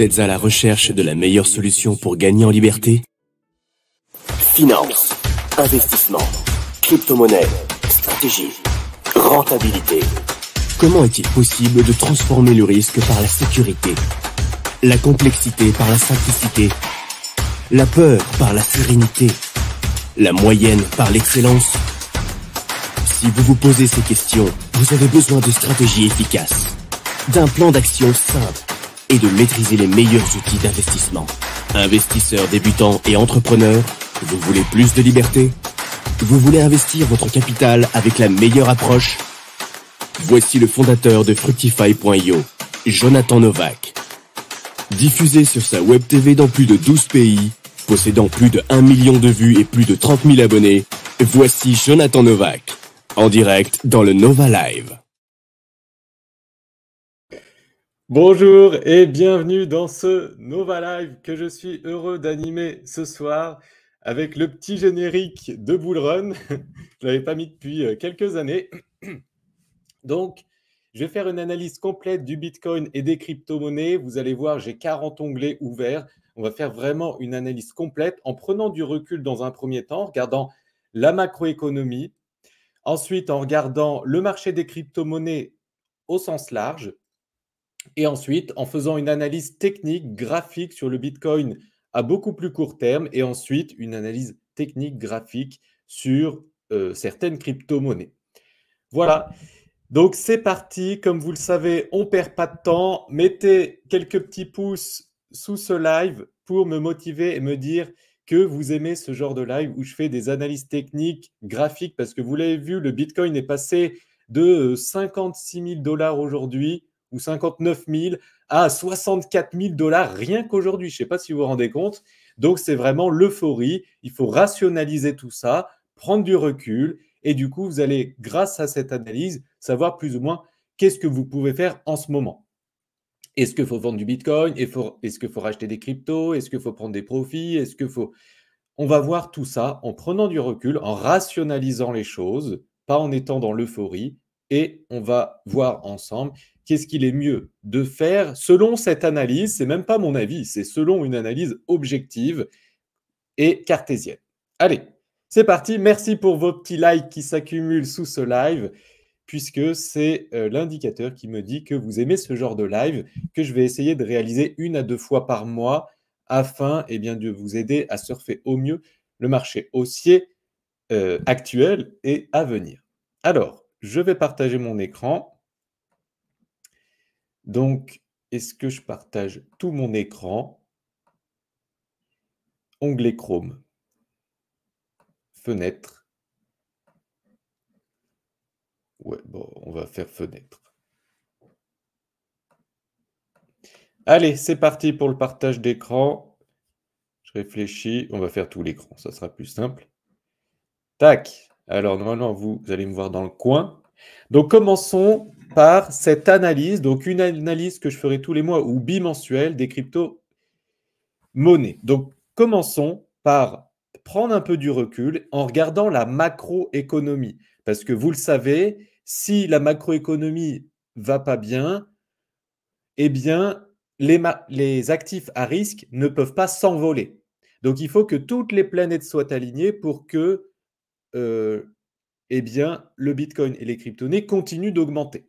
Vous êtes à la recherche de la meilleure solution pour gagner en liberté Finance, investissement, crypto-monnaie, stratégie, rentabilité. Comment est-il possible de transformer le risque par la sécurité La complexité par la simplicité La peur par la sérénité La moyenne par l'excellence Si vous vous posez ces questions, vous avez besoin de stratégies efficaces, d'un plan d'action simple et de maîtriser les meilleurs outils d'investissement. Investisseurs débutants et entrepreneurs, vous voulez plus de liberté Vous voulez investir votre capital avec la meilleure approche Voici le fondateur de Fructify.io, Jonathan Novak. Diffusé sur sa web TV dans plus de 12 pays, possédant plus de 1 million de vues et plus de 30 000 abonnés, voici Jonathan Novak, en direct dans le Nova Live. Bonjour et bienvenue dans ce Nova Live que je suis heureux d'animer ce soir avec le petit générique de Bull Run. je ne l'avais pas mis depuis euh, quelques années. Donc, je vais faire une analyse complète du Bitcoin et des crypto-monnaies. Vous allez voir, j'ai 40 onglets ouverts. On va faire vraiment une analyse complète en prenant du recul dans un premier temps, en regardant la macroéconomie, ensuite en regardant le marché des crypto-monnaies au sens large et ensuite, en faisant une analyse technique graphique sur le Bitcoin à beaucoup plus court terme, et ensuite une analyse technique graphique sur euh, certaines crypto-monnaies. Voilà. Donc c'est parti. Comme vous le savez, on ne perd pas de temps. Mettez quelques petits pouces sous ce live pour me motiver et me dire que vous aimez ce genre de live où je fais des analyses techniques, graphiques, parce que vous l'avez vu, le Bitcoin est passé de 56 euh, 000 dollars aujourd'hui ou 59 000 à 64 000 dollars rien qu'aujourd'hui. Je ne sais pas si vous vous rendez compte. Donc c'est vraiment l'euphorie. Il faut rationaliser tout ça, prendre du recul. Et du coup, vous allez, grâce à cette analyse, savoir plus ou moins qu'est-ce que vous pouvez faire en ce moment. Est-ce qu'il faut vendre du Bitcoin Est-ce qu'il faut racheter des cryptos Est-ce qu'il faut prendre des profits Est-ce qu'il faut... On va voir tout ça en prenant du recul, en rationalisant les choses, pas en étant dans l'euphorie. Et on va voir ensemble qu'est-ce qu'il est mieux de faire selon cette analyse C'est même pas mon avis, c'est selon une analyse objective et cartésienne. Allez, c'est parti. Merci pour vos petits likes qui s'accumulent sous ce live, puisque c'est euh, l'indicateur qui me dit que vous aimez ce genre de live, que je vais essayer de réaliser une à deux fois par mois afin eh bien, de vous aider à surfer au mieux le marché haussier euh, actuel et à venir. Alors, je vais partager mon écran. Donc, est-ce que je partage tout mon écran Onglet Chrome. Fenêtre. Ouais, bon, on va faire fenêtre. Allez, c'est parti pour le partage d'écran. Je réfléchis. On va faire tout l'écran, ça sera plus simple. Tac. Alors, normalement, vous, vous allez me voir dans le coin. Donc, commençons par cette analyse, donc une analyse que je ferai tous les mois ou bimensuelle des crypto-monnaies. Donc, commençons par prendre un peu du recul en regardant la macroéconomie. Parce que vous le savez, si la macroéconomie va pas bien, eh bien, les, les actifs à risque ne peuvent pas s'envoler. Donc, il faut que toutes les planètes soient alignées pour que euh, eh bien, le Bitcoin et les crypto-monnaies continuent d'augmenter.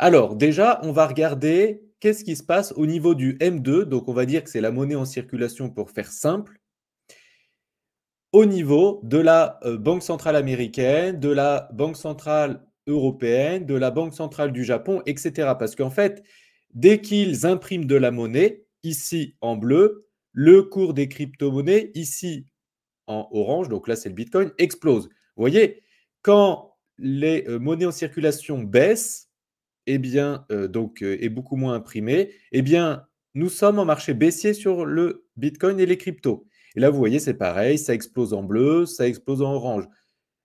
Alors, déjà, on va regarder qu'est-ce qui se passe au niveau du M2. Donc, on va dire que c'est la monnaie en circulation pour faire simple. Au niveau de la euh, Banque centrale américaine, de la Banque centrale européenne, de la Banque centrale du Japon, etc. Parce qu'en fait, dès qu'ils impriment de la monnaie, ici en bleu, le cours des crypto-monnaies, ici en orange, donc là c'est le Bitcoin, explose. Vous voyez, quand les euh, monnaies en circulation baissent, eh bien, euh, donc, euh, est beaucoup moins imprimé, eh bien, nous sommes en marché baissier sur le Bitcoin et les cryptos. Et là, vous voyez, c'est pareil, ça explose en bleu, ça explose en orange.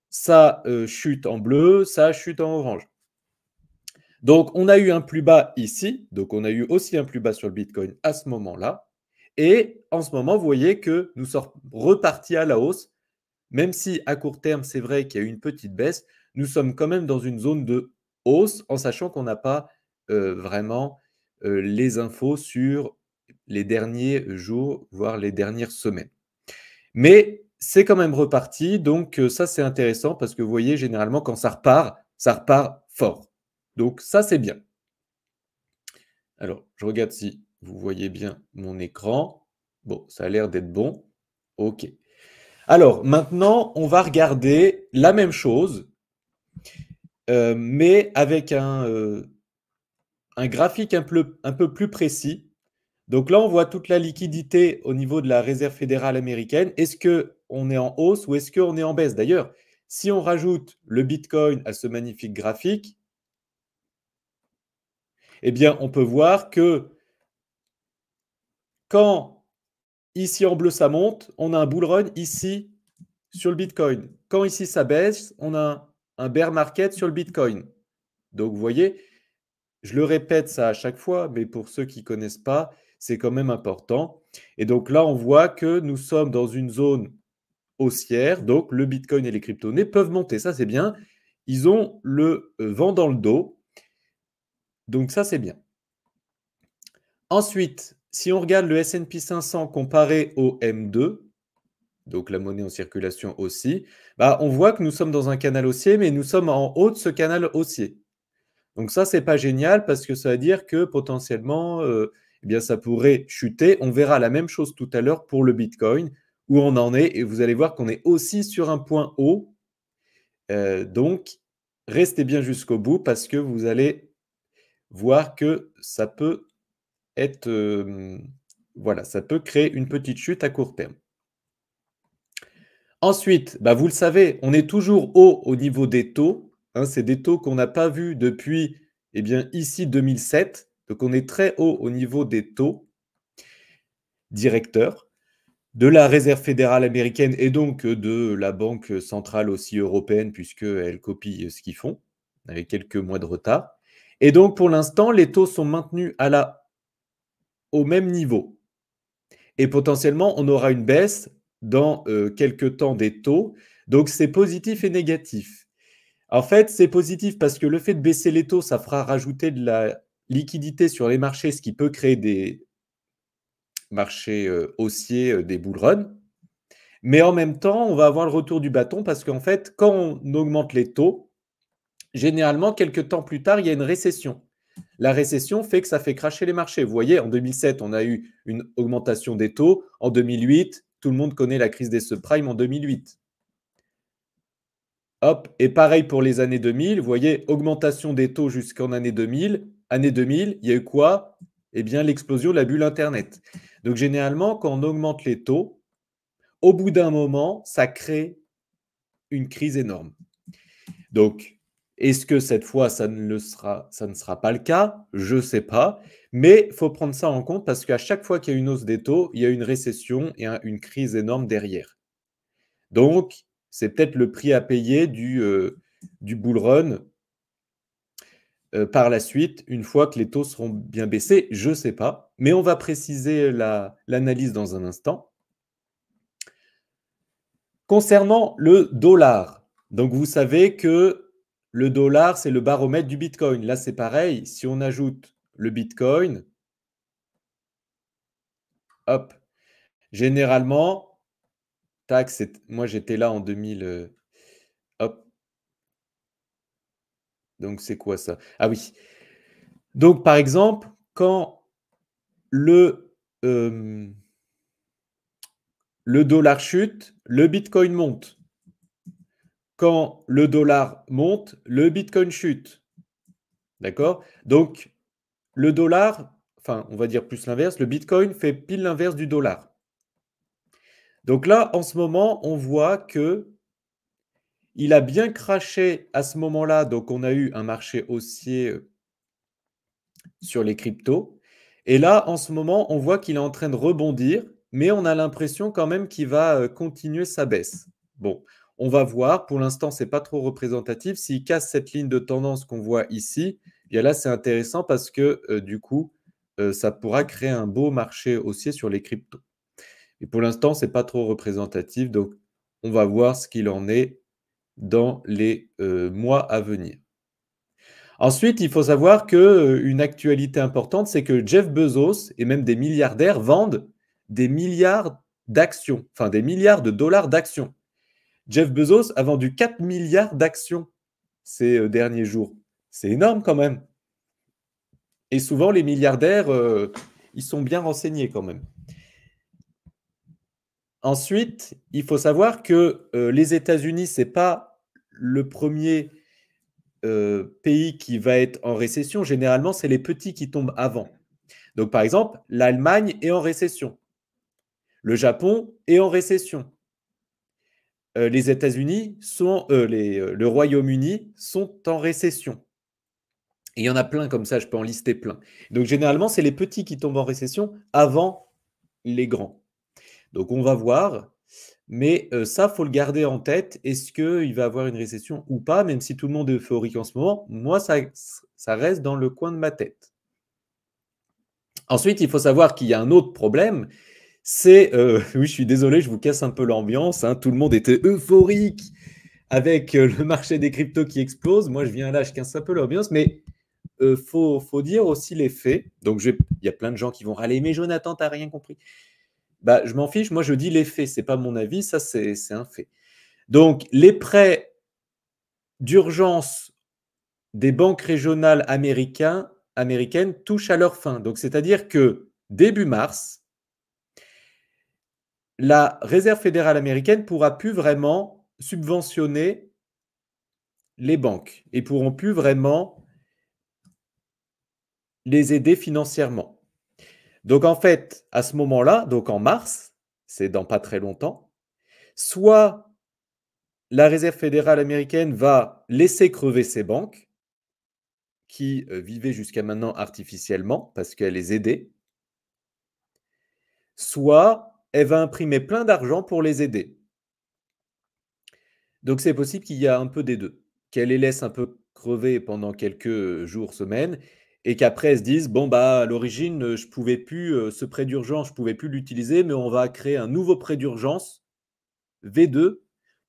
Ça euh, chute en bleu, ça chute en orange. Donc, on a eu un plus bas ici, donc on a eu aussi un plus bas sur le Bitcoin à ce moment-là. Et en ce moment, vous voyez que nous sommes repartis à la hausse, même si à court terme, c'est vrai qu'il y a eu une petite baisse, nous sommes quand même dans une zone de en sachant qu'on n'a pas vraiment les infos sur les derniers jours, voire les dernières semaines. Mais c'est quand même reparti, donc ça c'est intéressant parce que vous voyez, généralement, quand ça repart, ça repart fort. Donc ça c'est bien. Alors, je regarde si vous voyez bien mon écran. Bon, ça a l'air d'être bon. OK. Alors, maintenant, on va regarder la même chose, euh, mais avec un, euh, graphique un peu, un peu, plus précis. Donc là, on voit toute la liquidité au niveau de la Réserve fédérale américaine. Est-ce qu'on est en hausse ou est-ce qu'on est en baisse D'ailleurs, si on rajoute le Bitcoin à ce magnifique graphique, eh bien, on peut voir que quand ici en bleu ça monte, on a un bull run ici sur le Bitcoin. Quand ici ça baisse, on a un un bear market sur le Bitcoin. Donc, vous voyez, je le répète ça à chaque fois, mais pour ceux qui ne connaissent pas, c'est quand même important. Et donc là, on voit que nous sommes dans une zone haussière, donc le Bitcoin et les crypto nés peuvent monter, ça c'est bien. Ils ont le vent dans le dos, donc ça c'est bien. Ensuite, si on regarde le SP 500 comparé au M2, donc la monnaie en circulation aussi, bah, on voit que nous sommes dans un canal haussier, mais nous sommes en haut de ce canal haussier. Donc ça, n'est pas génial parce que ça veut dire que potentiellement, euh, eh bien, ça pourrait chuter. On verra la même chose tout à l'heure pour le Bitcoin, où on en est, et vous allez voir qu'on est aussi sur un point haut. Euh, donc, restez bien jusqu'au bout parce que vous allez voir que ça peut être... Euh, voilà, ça peut créer une petite chute à court terme. Ensuite, bah, vous le savez, on est toujours haut au niveau des taux. Hein, c'est des taux qu'on n'a pas vus depuis, eh bien, ici 2007. Donc, on est très haut au niveau des taux directeurs de la Réserve fédérale américaine et donc de la Banque centrale aussi européenne, puisqu'elle copie ce qu'ils font, avec quelques mois de retard. Et donc, pour l'instant, les taux sont maintenus à la... au même niveau. Et potentiellement, on aura une baisse dans euh, quelques temps des taux. Donc c'est positif et négatif. En fait, c'est positif parce que le fait de baisser les taux, ça fera rajouter de la liquidité sur les marchés, ce qui peut créer des marchés euh, haussiers, euh, des bull runs. Mais en même temps, on va avoir le retour du bâton parce qu'en fait, quand on augmente les taux, généralement, quelques temps plus tard, il y a une récession. La récession fait que ça fait cracher les marchés. Vous voyez, en 2007, on a eu une augmentation des taux. En 2008, tout le monde connaît la crise des subprimes en 2008. Hop, et pareil pour les années 2000, vous voyez, augmentation des taux jusqu'en année 2000. Année 2000, il y a eu quoi Eh bien, l'explosion de la bulle Internet. Donc, généralement, quand on augmente les taux, au bout d'un moment, ça crée une crise énorme. Donc, est-ce que cette fois, ça ne, sera, ça ne sera pas le cas Je ne sais pas. Mais il faut prendre ça en compte parce qu'à chaque fois qu'il y a une hausse des taux, il y a une récession et une crise énorme derrière. Donc, c'est peut-être le prix à payer du, euh, du bull run euh, par la suite, une fois que les taux seront bien baissés. Je ne sais pas. Mais on va préciser l'analyse dans un instant. Concernant le dollar, donc vous savez que le dollar, c'est le baromètre du Bitcoin. Là, c'est pareil. Si on ajoute le Bitcoin, hop, généralement, tac, moi j'étais là en 2000, euh, hop. Donc c'est quoi ça Ah oui. Donc par exemple, quand le, euh, le dollar chute, le Bitcoin monte quand le dollar monte, le Bitcoin chute. D'accord Donc, le dollar, enfin, on va dire plus l'inverse, le Bitcoin fait pile l'inverse du dollar. Donc là, en ce moment, on voit que il a bien craché à ce moment-là. Donc, on a eu un marché haussier euh, sur les cryptos. Et là, en ce moment, on voit qu'il est en train de rebondir, mais on a l'impression quand même qu'il va euh, continuer sa baisse. Bon, on va voir. Pour l'instant, ce n'est pas trop représentatif. S'il casse cette ligne de tendance qu'on voit ici, eh là, c'est intéressant parce que euh, du coup, euh, ça pourra créer un beau marché haussier sur les cryptos. Et pour l'instant, ce n'est pas trop représentatif. Donc, on va voir ce qu'il en est dans les euh, mois à venir. Ensuite, il faut savoir qu'une actualité importante, c'est que Jeff Bezos et même des milliardaires vendent des milliards d'actions, enfin des milliards de dollars d'actions. Jeff Bezos a vendu 4 milliards d'actions ces euh, derniers jours. C'est énorme quand même. Et souvent, les milliardaires, euh, ils sont bien renseignés quand même. Ensuite, il faut savoir que euh, les États-Unis, ce n'est pas le premier pays qui va être en récession. Généralement, c'est les petits qui tombent avant. Donc, par exemple, l'Allemagne est en récession. Le Japon est en récession. Euh, les États-Unis sont, euh, euh, le Royaume-Uni sont en récession. Et il y en a plein comme ça, je peux en lister plein. Donc généralement, c'est les petits qui tombent en récession avant les grands. Donc on va voir, mais ça, faut le garder en tête. Est-ce qu'il va avoir une récession ou pas, même si tout le monde est euphorique en ce moment Moi, ça reste dans le coin de ma tête. Ensuite, il faut savoir qu'il y a un autre problème, c'est, euh, oui, je suis désolé, je vous casse un peu l'ambiance. Hein. tout le monde était euphorique avec euh, le marché des cryptos qui explose. Moi, je viens là, je casse un peu l'ambiance, mais il euh, faut, dire aussi les faits. Donc, il y a plein de gens qui vont râler, mais Jonathan, n'as rien compris. Bah, je m'en fiche. Moi, je dis les faits. C'est pas mon avis. Ça, c'est un fait. Donc, les prêts d'urgence des banques régionales américaines touchent à leur fin. Donc, c'est-à-dire que début mars, la Réserve fédérale américaine pourra plus vraiment subventionner les banques et pourront plus vraiment les aider financièrement. Donc en fait, à ce moment-là, donc en mars, c'est dans pas très longtemps, soit la Réserve fédérale américaine va laisser crever ces banques qui euh, vivaient jusqu'à maintenant artificiellement parce qu'elle les aidait, soit elle va imprimer plein d'argent pour les aider. Donc c'est possible qu'il y a un peu des deux, qu'elle les laisse un peu crever pendant quelques jours, semaines, et qu'après elles se disent bon bah à l'origine euh, je pouvais plus euh, ce prêt d'urgence, je pouvais plus l'utiliser, mais on va créer un nouveau prêt d'urgence V2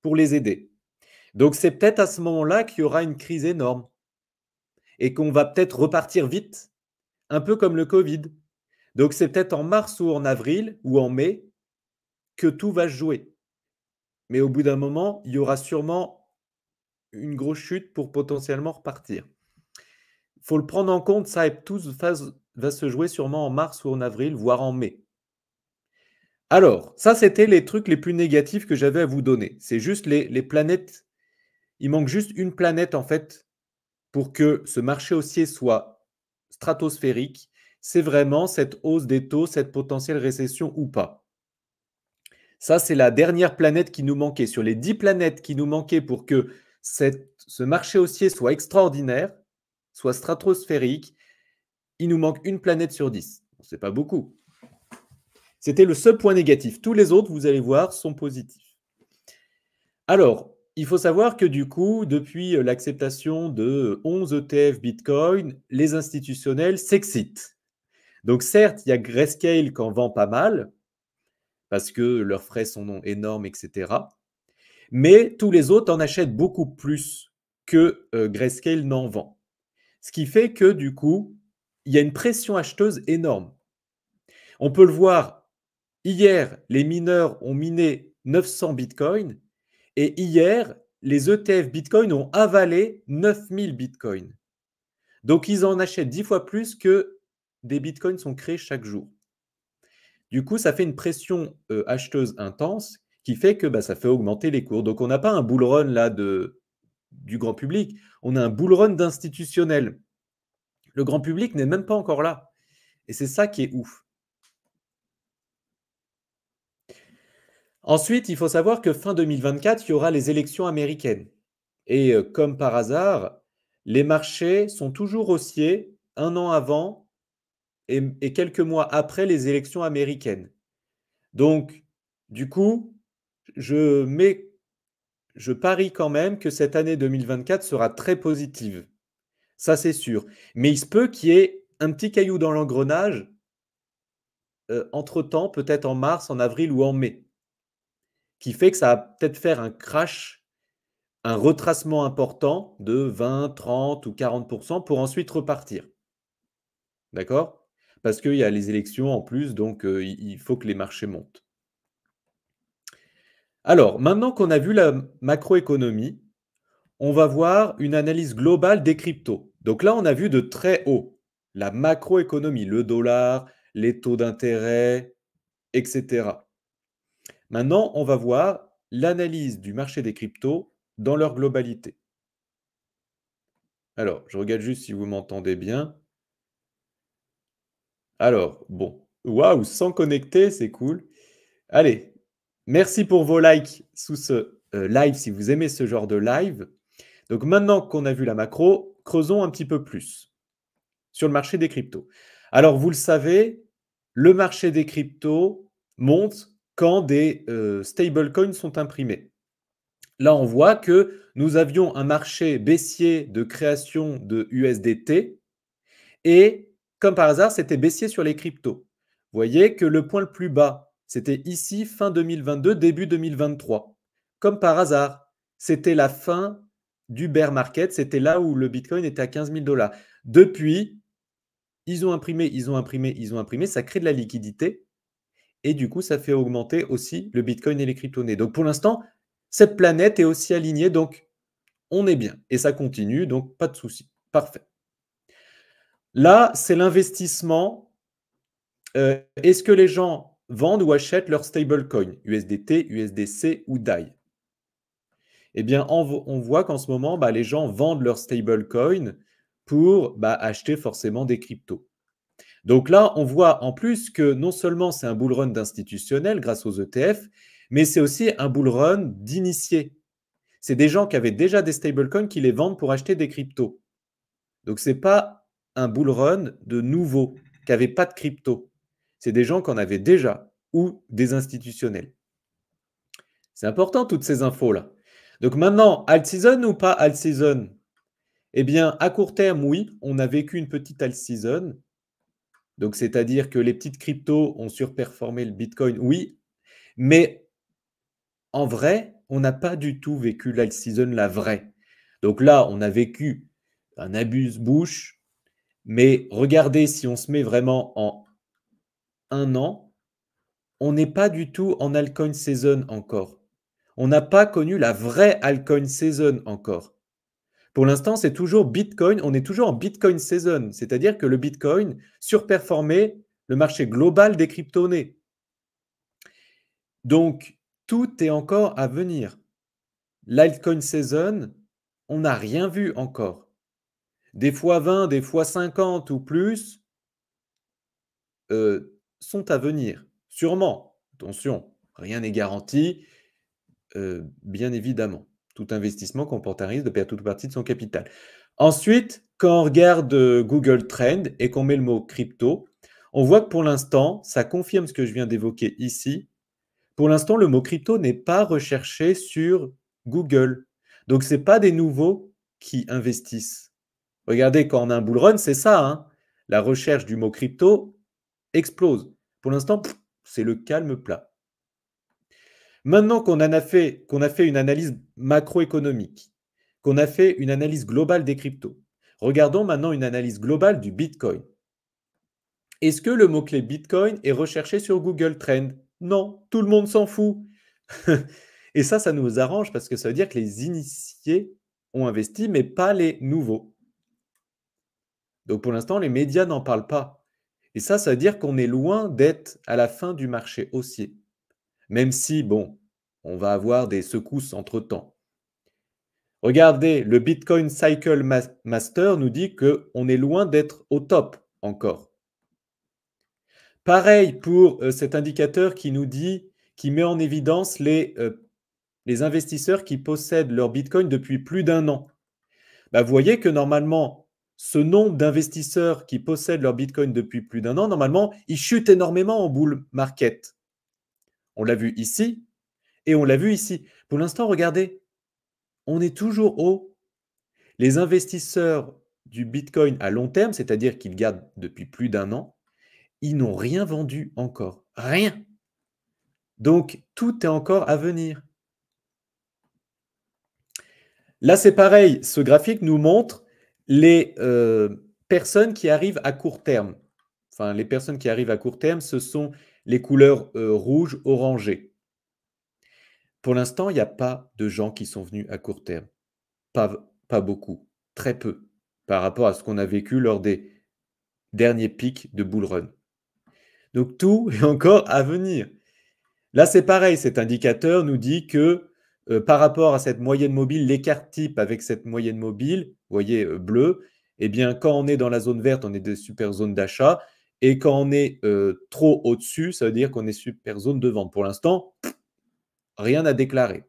pour les aider. Donc c'est peut-être à ce moment-là qu'il y aura une crise énorme et qu'on va peut-être repartir vite, un peu comme le Covid. Donc c'est peut-être en mars ou en avril ou en mai que tout va jouer. Mais au bout d'un moment, il y aura sûrement une grosse chute pour potentiellement repartir. Il faut le prendre en compte, ça, et tout va se jouer sûrement en mars ou en avril, voire en mai. Alors, ça, c'était les trucs les plus négatifs que j'avais à vous donner. C'est juste les planètes. Il manque juste une planète, en fait, pour que ce marché haussier soit stratosphérique. C'est vraiment cette hausse des taux, cette potentielle récession ou pas. Ça, c'est la dernière planète qui nous manquait. Sur les 10 planètes qui nous manquaient pour que ce marché haussier soit extraordinaire, soit stratosphérique, il nous manque une planète sur 10. Ce n'est pas beaucoup. C'était le seul point négatif. Tous les autres, vous allez voir, sont positifs. Alors, il faut savoir que du coup, depuis l'acceptation de 11 ETF Bitcoin, les institutionnels s'excitent. Donc certes, il y a Grayscale qui en vend pas mal, parce que leurs frais sont énormes, etc. Mais tous les autres en achètent beaucoup plus que euh, Grayscale n'en vend. Ce qui fait que du coup, il y a une pression acheteuse énorme. On peut le voir, hier, les mineurs ont miné 900 bitcoins et hier, les ETF bitcoin ont avalé 9000 bitcoins. Donc, ils en achètent 10 fois plus que des bitcoins sont créés chaque jour. Du coup, ça fait une pression euh, acheteuse intense qui fait que bah, ça fait augmenter les cours. Donc, on n'a pas un bull run là de, du grand public, on a un bull run d'institutionnel. Le grand public n'est même pas encore là. Et c'est ça qui est ouf. Ensuite, il faut savoir que fin 2024, il y aura les élections américaines. Et euh, comme par hasard, les marchés sont toujours haussiers un an avant et, quelques mois après les élections américaines. Donc, du coup, je mets je parie quand même que cette année 2024 sera très positive. Ça, c'est sûr. Mais il se peut qu'il y ait un petit caillou dans l'engrenage euh, entre-temps, peut-être en mars, en avril ou en mai, qui fait que ça va peut-être faire un crash, un retracement important de 20, 30 ou 40% pour ensuite repartir. D'accord parce qu'il y a les élections en plus, donc euh, il faut que les marchés montent. Alors, maintenant qu'on a vu la macroéconomie, on va voir une analyse globale des cryptos. Donc là, on a vu de très haut la macroéconomie, le dollar, les taux d'intérêt, etc. Maintenant, on va voir l'analyse du marché des cryptos dans leur globalité. Alors, je regarde juste si vous m'entendez bien. Alors, bon. Waouh, sans connecter, c'est cool. Allez, merci pour vos likes sous ce euh, live si vous aimez ce genre de live. Donc maintenant qu'on a vu la macro, creusons un petit peu plus sur le marché des cryptos. Alors, vous le savez, le marché des cryptos monte quand des euh, stablecoins sont imprimés. Là, on voit que nous avions un marché baissier de création de USDT et comme par hasard, c'était baissier sur les cryptos. Vous voyez que le point le plus bas, c'était ici, fin 2022, début 2023. Comme par hasard, c'était la fin du bear market, c'était là où le Bitcoin était à 15 000 dollars. Depuis, ils ont imprimé, ils ont imprimé, ils ont imprimé, ça crée de la liquidité. Et du coup, ça fait augmenter aussi le Bitcoin et les crypto Donc pour l'instant, cette planète est aussi alignée, donc on est bien. Et ça continue, donc pas de souci. Parfait. Là, c'est l'investissement. Euh, est-ce que les gens vendent ou achètent leur stablecoin, USDT, USDC ou DAI Eh bien, on, voit qu'en ce moment, bah, les gens vendent leur stablecoin pour bah, acheter forcément des cryptos. Donc là, on voit en plus que non seulement c'est un bull run d'institutionnel grâce aux ETF, mais c'est aussi un bull run d'initiés. C'est des gens qui avaient déjà des stablecoins qui les vendent pour acheter des cryptos. Donc ce n'est pas un bull run de nouveaux qui n'avaient pas de crypto. C'est des gens qu'on avait déjà ou des institutionnels. C'est important toutes ces infos-là. Donc maintenant, alt-season ou pas alt-season Eh bien, à court terme, oui, on a vécu une petite alt-season. Donc c'est-à-dire que les petites cryptos ont surperformé le Bitcoin, oui. Mais en vrai, on n'a pas du tout vécu l'alt-season, la vraie. Donc là, on a vécu un abuse bouche mais regardez, si on se met vraiment en un an, on n'est pas du tout en altcoin season encore. On n'a pas connu la vraie altcoin season encore. Pour l'instant, c'est toujours Bitcoin, on est toujours en Bitcoin season, c'est-à-dire que le Bitcoin surperformait le marché global des crypto-nés. Donc, tout est encore à venir. L'altcoin season, on n'a rien vu encore des fois 20, des fois 50 ou plus, euh, sont à venir. Sûrement, attention, rien n'est garanti, euh, bien évidemment. Tout investissement comporte un risque de perdre toute partie de son capital. Ensuite, quand on regarde euh, Google Trend et qu'on met le mot crypto, on voit que pour l'instant, ça confirme ce que je viens d'évoquer ici. Pour l'instant, le mot crypto n'est pas recherché sur Google. Donc, ce n'est pas des nouveaux qui investissent. Regardez, quand on a un bull run, c'est ça. Hein. la recherche du mot crypto explose. Pour l'instant, c'est le calme plat. Maintenant qu'on a, fait, qu'on a fait une analyse macroéconomique, qu'on a fait une analyse globale des cryptos, regardons maintenant une analyse globale du Bitcoin. Est-ce que le mot-clé Bitcoin est recherché sur Google Trend Non, tout le monde s'en fout. Et ça, ça nous arrange parce que ça veut dire que les initiés ont investi, mais pas les nouveaux. Donc pour l'instant, les médias n'en parlent pas. Et ça, ça veut dire qu'on est loin d'être à la fin du marché haussier. Même si, bon, on va avoir des secousses entre-temps. Regardez, le Bitcoin Cycle Master nous dit qu'on est loin d'être au top encore. Pareil pour euh, cet indicateur qui nous dit, qui met en évidence les, euh, les investisseurs qui possèdent leur Bitcoin depuis plus d'un an. Bah, vous voyez que normalement, ce nombre d'investisseurs qui possèdent leur Bitcoin depuis plus d'un an, normalement, ils chute énormément en bull market. On l'a vu ici et on l'a vu ici. Pour l'instant, regardez, on est toujours haut. Les investisseurs du Bitcoin à long terme, c'est-à-dire qu'ils gardent depuis plus d'un an, ils n'ont rien vendu encore. Rien. Donc, tout est encore à venir. Là, c'est pareil. Ce graphique nous montre les euh, personnes qui arrivent à court terme. Enfin, les personnes qui arrivent à court terme, ce sont les couleurs euh, rouge, orangé. Pour l'instant, il n'y a pas de gens qui sont venus à court terme. Pas, pas beaucoup, très peu, par rapport à ce qu'on a vécu lors des derniers pics de bull run. Donc tout est encore à venir. Là, c'est pareil, cet indicateur nous dit que euh, par rapport à cette moyenne mobile, l'écart type avec cette moyenne mobile, vous voyez, euh, bleu, eh bien, quand on est dans la zone verte, on est des super zones d'achat. Et quand on est euh, trop au-dessus, ça veut dire qu'on est super zone de vente. Pour l'instant, rien à déclarer.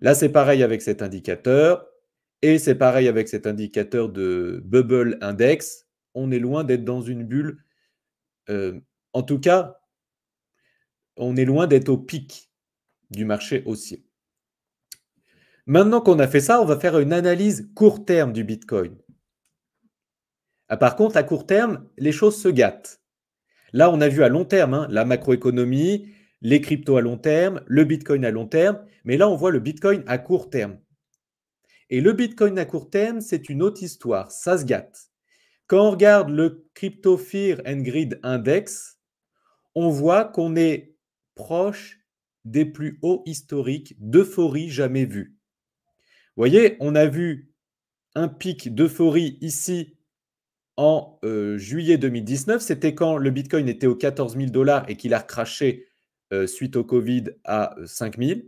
Là, c'est pareil avec cet indicateur. Et c'est pareil avec cet indicateur de bubble index. On est loin d'être dans une bulle. en tout cas, on est loin d'être au pic du marché haussier. Maintenant qu'on a fait ça, on va faire une analyse court terme du Bitcoin. Ah, par contre, à court terme, les choses se gâtent. Là, on a vu à long terme hein, la macroéconomie, les cryptos à long terme, le Bitcoin à long terme, mais là, on voit le Bitcoin à court terme. Et le Bitcoin à court terme, c'est une autre histoire, ça se gâte. Quand on regarde le Crypto Fear and Grid Index, on voit qu'on est proche des plus hauts historiques d'euphorie jamais vus voyez, on a vu un pic d'euphorie ici en euh, juillet 2019. C'était quand le Bitcoin était aux 14 000 dollars et qu'il a craché euh, suite au Covid à 5 euh, 000.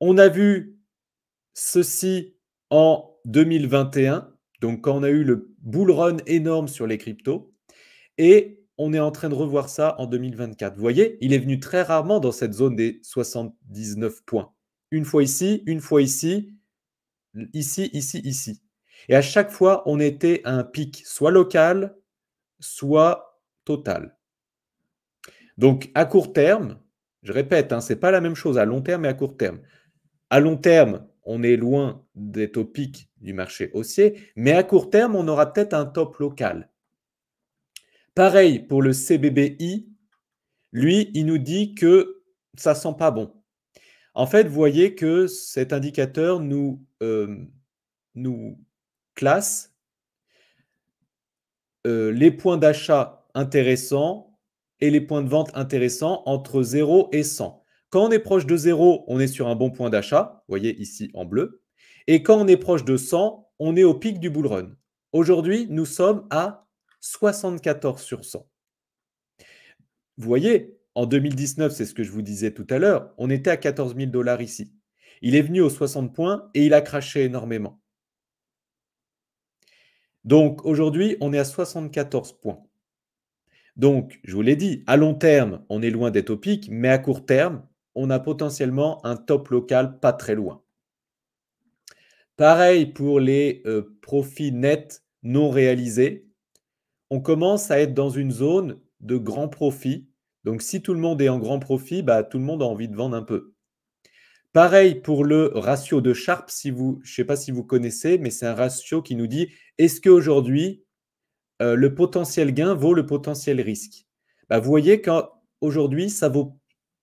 On a vu ceci en 2021, donc quand on a eu le bull run énorme sur les cryptos. Et on est en train de revoir ça en 2024. Vous voyez, il est venu très rarement dans cette zone des 79 points. Une fois ici, une fois ici, ici, ici, ici. Et à chaque fois, on était à un pic, soit local, soit total. Donc, à court terme, je répète, hein, ce n'est pas la même chose à long terme et à court terme. À long terme, on est loin des au pic du marché haussier, mais à court terme, on aura peut-être un top local. Pareil pour le CBBI, lui, il nous dit que ça sent pas bon. En fait, vous voyez que cet indicateur nous, euh, classe euh, les points d'achat intéressants et les points de vente intéressants entre 0 et 100. Quand on est proche de 0, on est sur un bon point d'achat, vous voyez ici en bleu. Et quand on est proche de 100, on est au pic du bull run. Aujourd'hui, nous sommes à 74 sur 100. Vous voyez, en 2019, c'est ce que je vous disais tout à l'heure, on était à 14 000 dollars ici. Il est venu aux 60 points et il a craché énormément. Donc aujourd'hui, on est à 74 points. Donc, je vous l'ai dit, à long terme, on est loin d'être au pic, mais à court terme, on a potentiellement un top local pas très loin. Pareil pour les euh, profits nets non réalisés. On commence à être dans une zone de grands profits donc si tout le monde est en grand profit, bah, tout le monde a envie de vendre un peu. Pareil pour le ratio de Sharpe. si vous, je ne sais pas si vous connaissez, mais c'est un ratio qui nous dit est-ce qu'aujourd'hui, euh, le potentiel gain vaut le potentiel risque bah, Vous voyez qu'aujourd'hui, ça ne vaut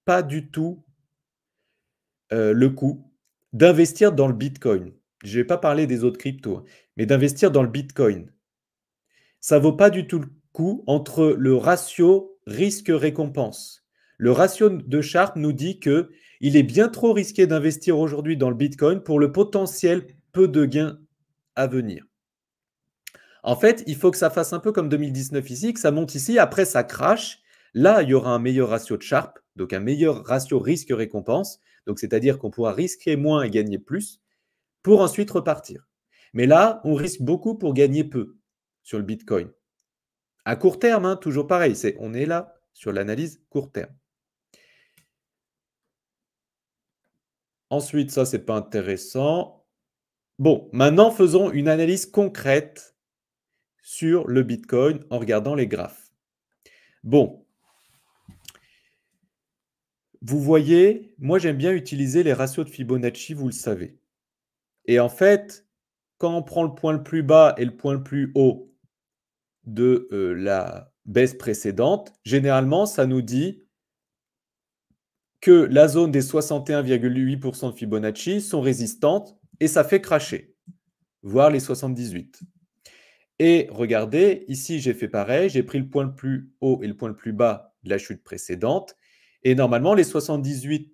pas du tout euh, le coup d'investir dans le Bitcoin. Je ne vais pas parler des autres cryptos, hein, mais d'investir dans le Bitcoin. Ça ne vaut pas du tout le coup entre le ratio risque-récompense. Le ratio de Sharpe nous dit que il est bien trop risqué d'investir aujourd'hui dans le Bitcoin pour le potentiel peu de gains à venir. En fait, il faut que ça fasse un peu comme 2019 ici, que ça monte ici, après ça crache. Là, il y aura un meilleur ratio de Sharpe, donc un meilleur ratio risque-récompense, donc c'est-à-dire qu'on pourra risquer moins et gagner plus, pour ensuite repartir. Mais là, on risque beaucoup pour gagner peu sur le Bitcoin. À court terme, hein, toujours pareil, on est là sur l'analyse court terme. Ensuite, ça, c'est pas intéressant. Bon, maintenant, faisons une analyse concrète sur le Bitcoin en regardant les graphes. Bon, vous voyez, moi j'aime bien utiliser les ratios de Fibonacci, vous le savez. Et en fait, quand on prend le point le plus bas et le point le plus haut, de euh, la baisse précédente, généralement, ça nous dit que la zone des 61,8% de Fibonacci sont résistantes et ça fait cracher, voire les 78. Et regardez, ici j'ai fait pareil, j'ai pris le point le plus haut et le point le plus bas de la chute précédente. Et normalement, les 78,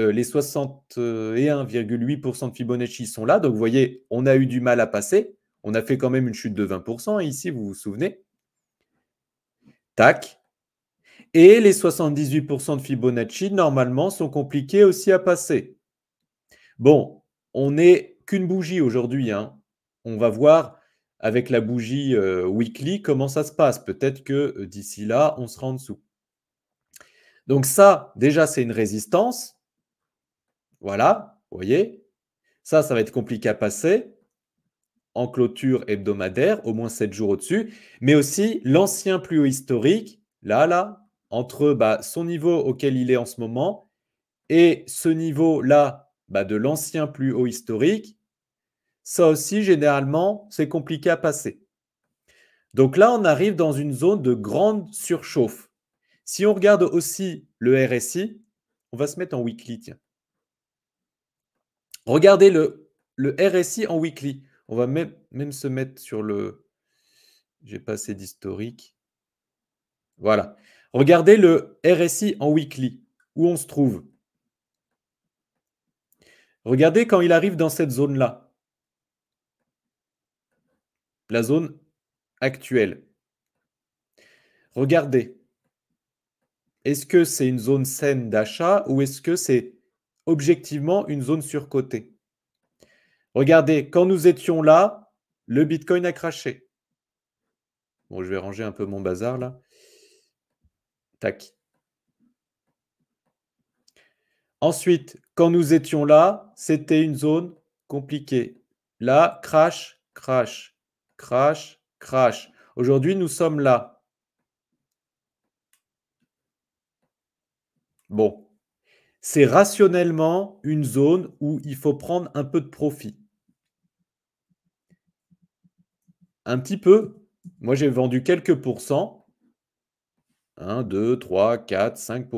euh, les 61,8% de Fibonacci sont là. Donc vous voyez, on a eu du mal à passer on a fait quand même une chute de 20%. ici, vous vous souvenez Tac. Et les 78% de Fibonacci, normalement, sont compliqués aussi à passer. Bon, on n'est qu'une bougie aujourd'hui. Hein. On va voir avec la bougie euh, weekly comment ça se passe. Peut-être que euh, d'ici là, on sera en dessous. Donc ça, déjà, c'est une résistance. Voilà, vous voyez. Ça, ça va être compliqué à passer en clôture hebdomadaire, au moins 7 jours au-dessus, mais aussi l'ancien plus haut historique, là, là, entre bah, son niveau auquel il est en ce moment et ce niveau-là bah, de l'ancien plus haut historique, ça aussi, généralement, c'est compliqué à passer. Donc là, on arrive dans une zone de grande surchauffe. Si on regarde aussi le RSI, on va se mettre en weekly, tiens. Regardez le, le RSI en weekly. On va même, même se mettre sur le. J'ai pas assez d'historique. Voilà. Regardez le RSI en weekly, où on se trouve. Regardez quand il arrive dans cette zone-là. La zone actuelle. Regardez. Est-ce que c'est une zone saine d'achat ou est-ce que c'est objectivement une zone surcotée Regardez, quand nous étions là, le Bitcoin a craché. Bon, je vais ranger un peu mon bazar là. Tac. Ensuite, quand nous étions là, c'était une zone compliquée. Là, crash, crash, crash, crash. Aujourd'hui, nous sommes là. Bon, c'est rationnellement une zone où il faut prendre un peu de profit. un petit peu. Moi, j'ai vendu quelques pourcents. 1, 2, 3, 4, 5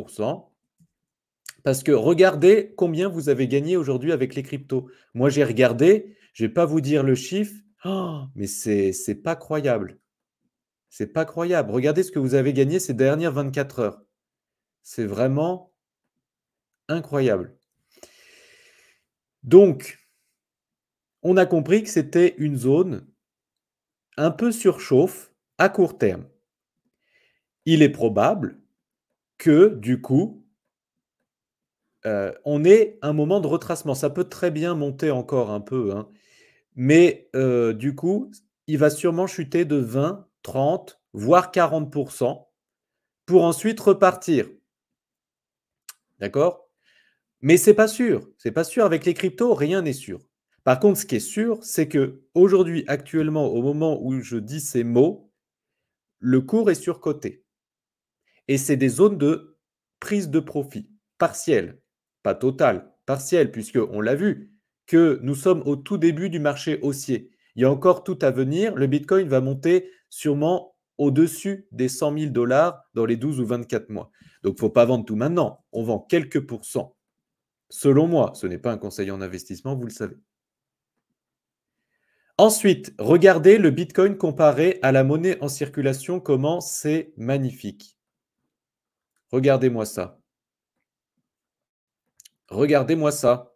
Parce que regardez combien vous avez gagné aujourd'hui avec les cryptos. Moi, j'ai regardé, je ne vais pas vous dire le chiffre, oh, mais c'est n'est pas croyable. C'est pas croyable. Regardez ce que vous avez gagné ces dernières 24 heures. C'est vraiment incroyable. Donc, on a compris que c'était une zone un peu surchauffe à court terme. Il est probable que, du coup, euh, on ait un moment de retracement. Ça peut très bien monter encore un peu, hein. mais euh, du coup, il va sûrement chuter de 20, 30, voire 40% pour ensuite repartir. D'accord Mais c'est pas sûr. C'est pas sûr. Avec les cryptos, rien n'est sûr. Par contre, ce qui est sûr, c'est que aujourd'hui, actuellement, au moment où je dis ces mots, le cours est surcoté. Et c'est des zones de prise de profit partielle, pas totale, partielle, puisque on l'a vu que nous sommes au tout début du marché haussier. Il y a encore tout à venir. Le Bitcoin va monter sûrement au-dessus des 100 000 dollars dans les 12 ou 24 mois. Donc, il ne faut pas vendre tout maintenant. On vend quelques pourcents. Selon moi, ce n'est pas un conseiller en investissement, vous le savez. Ensuite, regardez le Bitcoin comparé à la monnaie en circulation, comment c'est magnifique. Regardez-moi ça. Regardez-moi ça.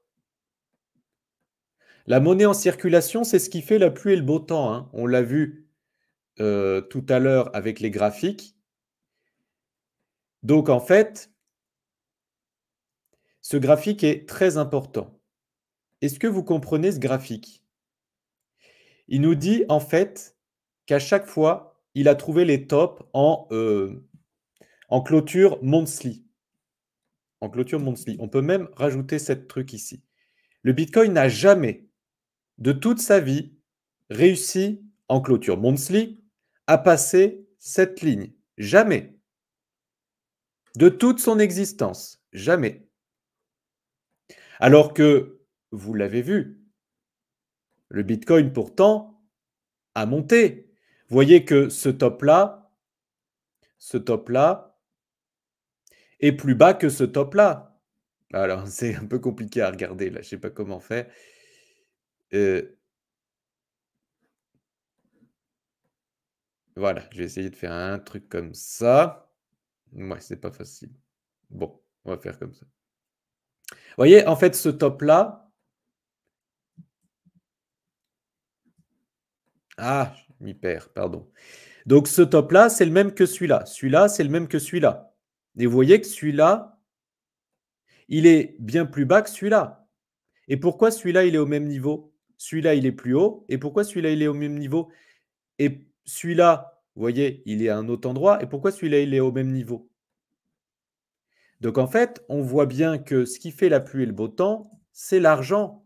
La monnaie en circulation, c'est ce qui fait la pluie et le beau temps. Hein. On l'a vu euh, tout à l'heure avec les graphiques. Donc en fait, ce graphique est très important. Est-ce que vous comprenez ce graphique il nous dit en fait qu'à chaque fois, il a trouvé les tops en, euh, en clôture monthly. En clôture monthly. On peut même rajouter cette truc ici. Le Bitcoin n'a jamais, de toute sa vie, réussi en clôture monthly à passer cette ligne. Jamais. De toute son existence. Jamais. Alors que, vous l'avez vu, le Bitcoin, pourtant, a monté. Vous Voyez que ce top-là, ce top-là, est plus bas que ce top-là. Alors, c'est un peu compliqué à regarder, là, je ne sais pas comment faire. Euh, voilà, je vais essayer de faire un truc comme ça. Ouais, c'est pas facile. Bon, on va faire comme ça. Vous voyez, en fait, ce top-là, Ah, je m'y perds, pardon. Donc ce top-là, c'est le même que celui-là. Celui-là, c'est le même que celui-là. Et vous voyez que celui-là, il est bien plus bas que celui-là. Et pourquoi celui-là, il est au même niveau Celui-là, il est plus haut. Et pourquoi celui-là, il est au même niveau Et celui-là, vous voyez, il est à un autre endroit. Et pourquoi celui-là, il est au même niveau Donc en fait, on voit bien que ce qui fait la pluie et le beau temps, c'est l'argent.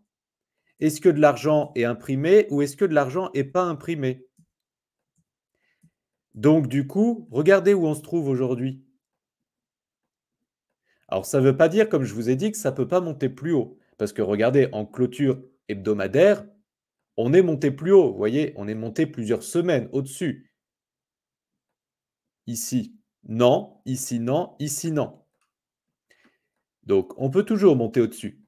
Est-ce que de l'argent est imprimé ou est-ce que de l'argent n'est pas imprimé Donc, du coup, regardez où on se trouve aujourd'hui. Alors, ça ne veut pas dire, comme je vous ai dit, que ça ne peut pas monter plus haut. Parce que regardez, en clôture hebdomadaire, on est monté plus haut. Vous voyez, on est monté plusieurs semaines au-dessus. Ici, non. Ici, non. Ici, non. Donc, on peut toujours monter au-dessus.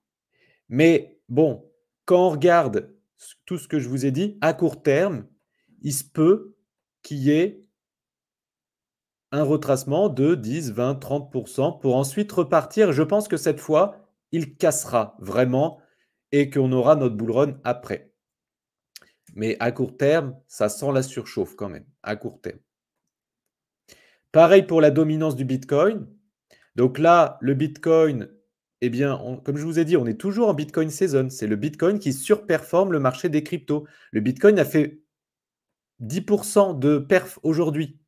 Mais bon, quand on regarde tout ce que je vous ai dit, à court terme, il se peut qu'il y ait un retracement de 10, 20, 30% pour ensuite repartir. Je pense que cette fois, il cassera vraiment et qu'on aura notre bull run après. Mais à court terme, ça sent la surchauffe quand même, à court terme. Pareil pour la dominance du Bitcoin. Donc là, le Bitcoin eh bien, comme je vous ai dit, on est toujours en Bitcoin season. C'est le Bitcoin qui surperforme le marché des cryptos. Le Bitcoin a fait 10% de perf aujourd'hui.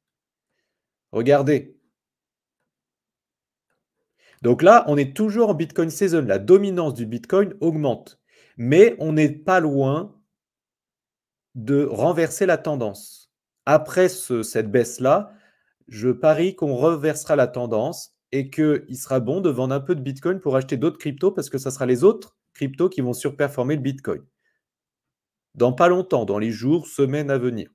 Regardez. Donc là, on est toujours en Bitcoin season. La dominance du Bitcoin augmente. Mais on n'est pas loin de renverser la tendance. Après cette baisse-là, je parie qu'on reversera la tendance et qu'il sera bon de vendre un peu de Bitcoin pour acheter d'autres cryptos parce que ça sera les autres cryptos qui vont surperformer le Bitcoin. Dans pas longtemps, dans les jours, semaines à venir.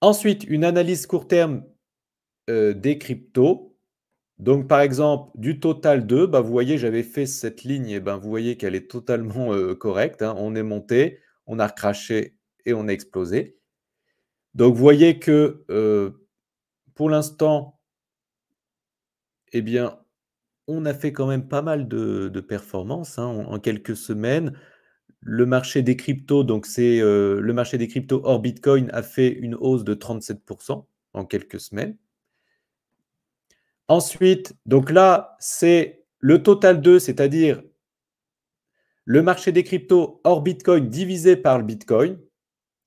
Ensuite, une analyse court terme euh, des cryptos. Donc, par exemple, du total 2, bah, vous voyez, j'avais fait cette ligne, et eh ben, vous voyez qu'elle est totalement euh, correcte. Hein. On est monté, on a recraché et on a explosé. Donc, vous voyez que euh, pour l'instant, eh bien, on a fait quand même pas mal de, performances hein, en, quelques semaines. Le marché des cryptos, donc c'est euh, le marché des cryptos hors Bitcoin a fait une hausse de 37% en quelques semaines. Ensuite, donc là, c'est le total 2, c'est-à-dire le marché des cryptos hors Bitcoin divisé par le Bitcoin,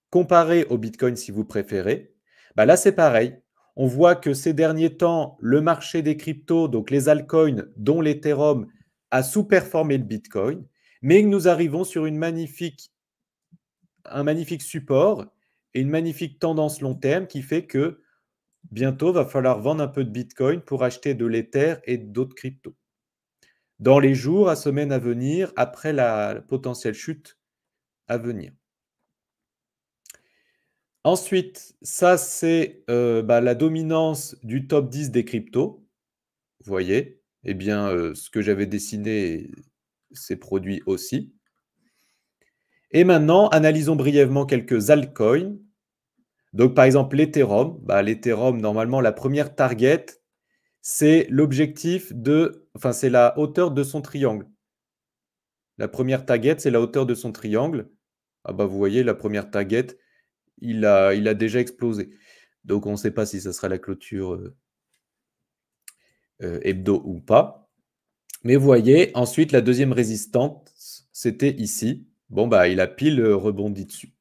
comparé au Bitcoin si vous préférez. Bah là, c'est pareil. On voit que ces derniers temps, le marché des cryptos, donc les altcoins, dont l'Ethereum, a sous-performé le Bitcoin, mais nous arrivons sur un magnifique support et une magnifique tendance long terme qui fait que bientôt, va falloir vendre un peu de Bitcoin pour acheter de l'Ether et d'autres cryptos. Dans les jours, à semaines à venir, après la potentielle chute à venir. Ensuite, ça, c'est euh, bah, la dominance du top 10 des cryptos. Vous voyez, et eh bien, euh, ce que j'avais dessiné s'est produit aussi. Et maintenant, analysons brièvement quelques altcoins. Donc, par exemple, l'Ethereum. Bah, L'Ethereum, normalement, la première target, c'est l'objectif de. Enfin, c'est la hauteur de son triangle. La première target, c'est la hauteur de son triangle. Ah bah, vous voyez, la première target, il a, il a déjà explosé. Donc on ne sait pas si ce sera la clôture euh, euh, hebdo ou pas. Mais vous voyez, ensuite, la deuxième résistance, c'était ici. Bon, bah, il a pile euh, rebondi dessus.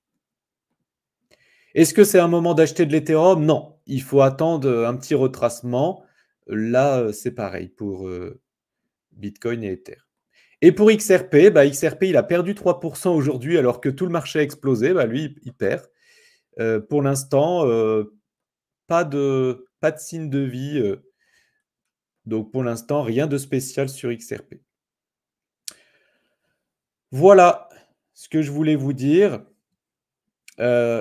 Est-ce que c'est un moment d'acheter de l'Ethereum Non, il faut attendre un petit retracement. Là, c'est pareil pour Bitcoin et Ether. Et pour XRP, bah, XRP, il a perdu 3% aujourd'hui alors que tout le marché a explosé. Bah, lui, il perd. Euh, pour l'instant, euh, pas, de, pas de signe de vie. Euh. donc pour l'instant, rien de spécial sur XRP. Voilà ce que je voulais vous dire.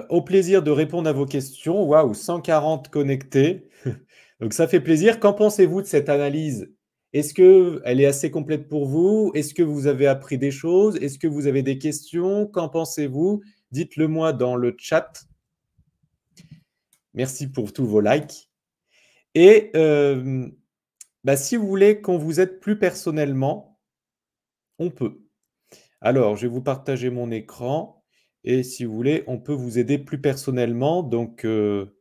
au plaisir de répondre à vos questions. Waouh, 140 connectés. Donc ça fait plaisir. Qu'en pensez-vous de cette analyse Est-ce qu'elle est assez complète pour vous Est-ce que vous avez appris des choses Est-ce que vous avez des questions Qu'en pensez-vous Dites-le moi dans le chat. Merci pour tous vos likes. Et euh, bah, si vous voulez qu'on vous aide plus personnellement, on peut. Alors, je vais vous partager mon écran. Et si vous voulez, on peut vous aider plus personnellement. Donc, euh,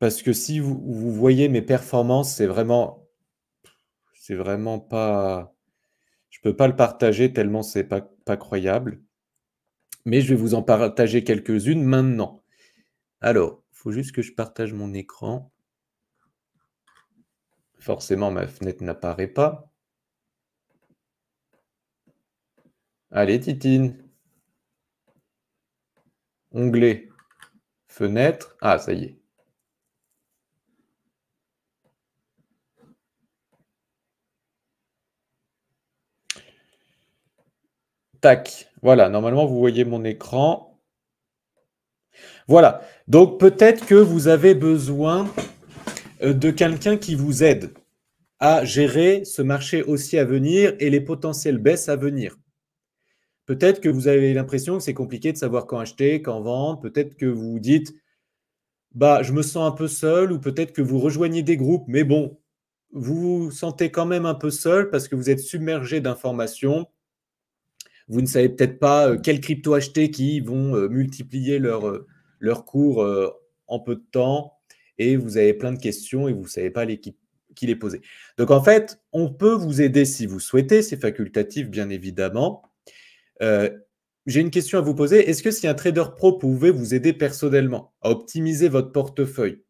parce que si vous, vous voyez mes performances, c'est vraiment, c'est vraiment pas, je ne peux pas le partager tellement c'est pas, pas croyable. Mais je vais vous en partager quelques-unes maintenant. Alors, il faut juste que je partage mon écran. Forcément, ma fenêtre n'apparaît pas. Allez, Titine. Onglet. Fenêtre. Ah, ça y est. Tac. Voilà, normalement, vous voyez mon écran. Voilà. Donc peut-être que vous avez besoin euh, de quelqu'un qui vous aide à gérer ce marché aussi à venir et les potentielles baisses à venir. Peut-être que vous avez l'impression que c'est compliqué de savoir quand acheter, quand vendre. Peut-être que vous dites, bah, je me sens un peu seul, ou peut-être que vous rejoignez des groupes, mais bon, vous vous sentez quand même un peu seul parce que vous êtes submergé d'informations vous ne savez peut-être pas euh, quelles cryptos acheter qui vont euh, multiplier leur, euh, leur cours en peu de temps. Et vous avez plein de questions et vous ne savez pas qui les poser. Donc en fait, on peut vous aider si vous souhaitez, c'est facultatif bien évidemment. j'ai une question à vous poser. Est-ce que si un trader pro pouvait vous aider personnellement à optimiser votre portefeuille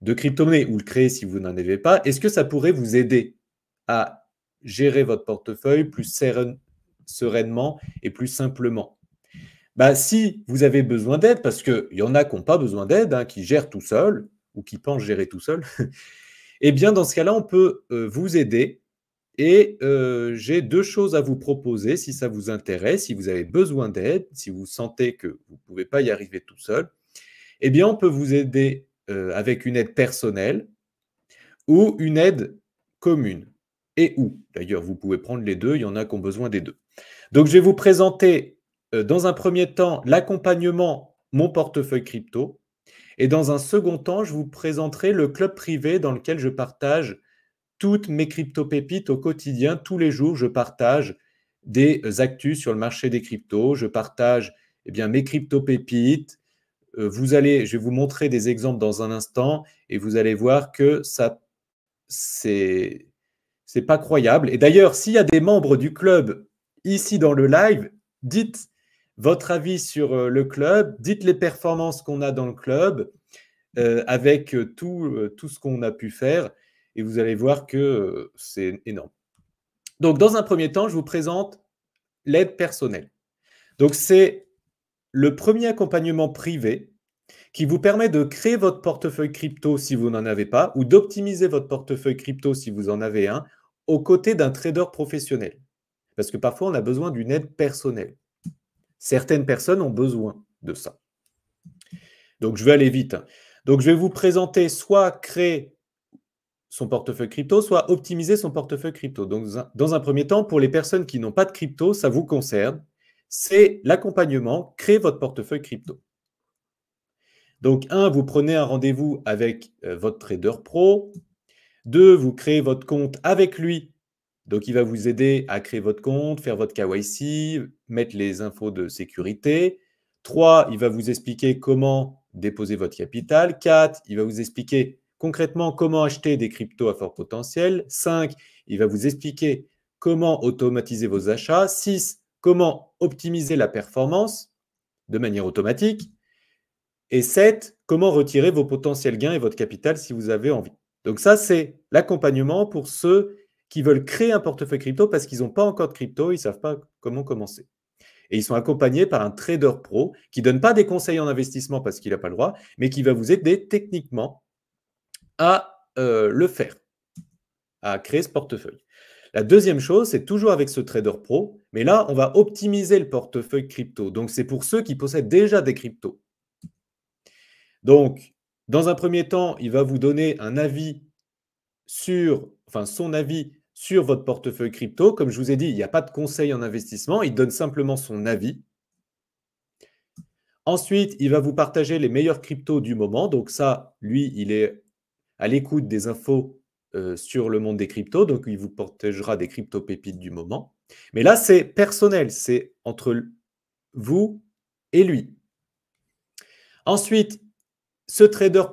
de crypto-monnaie ou le créer si vous n'en avez pas, est-ce que ça pourrait vous aider à gérer votre portefeuille plus sereinement et plus simplement. Bah, si vous avez besoin d'aide, parce qu'il y en a qui n'ont pas besoin d'aide, hein, qui gèrent tout seul ou qui pensent gérer tout seul, eh bien, dans ce cas-là, on peut euh, vous aider. Et euh, j'ai deux choses à vous proposer si ça vous intéresse, si vous avez besoin d'aide, si vous sentez que vous ne pouvez pas y arriver tout seul. Eh bien, on peut vous aider euh, avec une aide personnelle ou une aide commune et ou. D'ailleurs, vous pouvez prendre les deux, il y en a qui ont besoin des deux. Donc, je vais vous présenter euh, dans un premier temps l'accompagnement, mon portefeuille crypto. Et dans un second temps, je vous présenterai le club privé dans lequel je partage toutes mes crypto-pépites au quotidien. Tous les jours, je partage des euh, actus sur le marché des cryptos. Je partage eh bien, mes crypto-pépites. Euh, vous allez, je vais vous montrer des exemples dans un instant et vous allez voir que ça, c'est c'est pas croyable. Et d'ailleurs, s'il y a des membres du club ici dans le live, dites votre avis sur euh, le club, dites les performances qu'on a dans le club euh, avec euh, tout, ce qu'on a pu faire et vous allez voir que c'est énorme. Donc, dans un premier temps, je vous présente l'aide personnelle. Donc, c'est le premier accompagnement privé qui vous permet de créer votre portefeuille crypto si vous n'en avez pas ou d'optimiser votre portefeuille crypto si vous en avez un aux côtés d'un trader professionnel. Parce que parfois, on a besoin d'une aide personnelle. Certaines personnes ont besoin de ça. Donc, je vais aller vite. Hein. Donc, je vais vous présenter soit créer son portefeuille crypto, soit optimiser son portefeuille crypto. Donc, dans un premier temps, pour les personnes qui n'ont pas de crypto, ça vous concerne, c'est l'accompagnement, créer votre portefeuille crypto. Donc, un, vous prenez un rendez-vous avec euh, votre trader pro, deux, vous créez votre compte avec lui. Donc, il va vous aider à créer votre compte, faire votre KYC, mettre les infos de sécurité. Trois, il va vous expliquer comment déposer votre capital. Quatre, il va vous expliquer concrètement comment acheter des cryptos à fort potentiel. 5, il va vous expliquer comment automatiser vos achats. 6, comment optimiser la performance de manière automatique. Et 7, comment retirer vos potentiels gains et votre capital si vous avez envie. Donc ça, c'est l'accompagnement pour ceux qui veulent créer un portefeuille crypto parce qu'ils n'ont pas encore de crypto, ils ne savent pas comment commencer. Et ils sont accompagnés par un trader pro qui ne donne pas des conseils en investissement parce qu'il n'a pas le droit, mais qui va vous aider techniquement à euh, le faire, à créer ce portefeuille. La deuxième chose, c'est toujours avec ce trader pro, mais là, on va optimiser le portefeuille crypto. Donc, c'est pour ceux qui possèdent déjà des cryptos. Donc, dans un premier temps, il va vous donner un avis sur, enfin son avis sur votre portefeuille crypto. Comme je vous ai dit, il n'y a pas de conseil en investissement, il donne simplement son avis. Ensuite, il va vous partager les meilleurs cryptos du moment. Donc ça, lui, il est à l'écoute des infos euh, sur le monde des cryptos. Donc il vous partagera des cryptos pépites du moment. Mais là, c'est personnel, c'est entre vous et lui. Ensuite, ce trader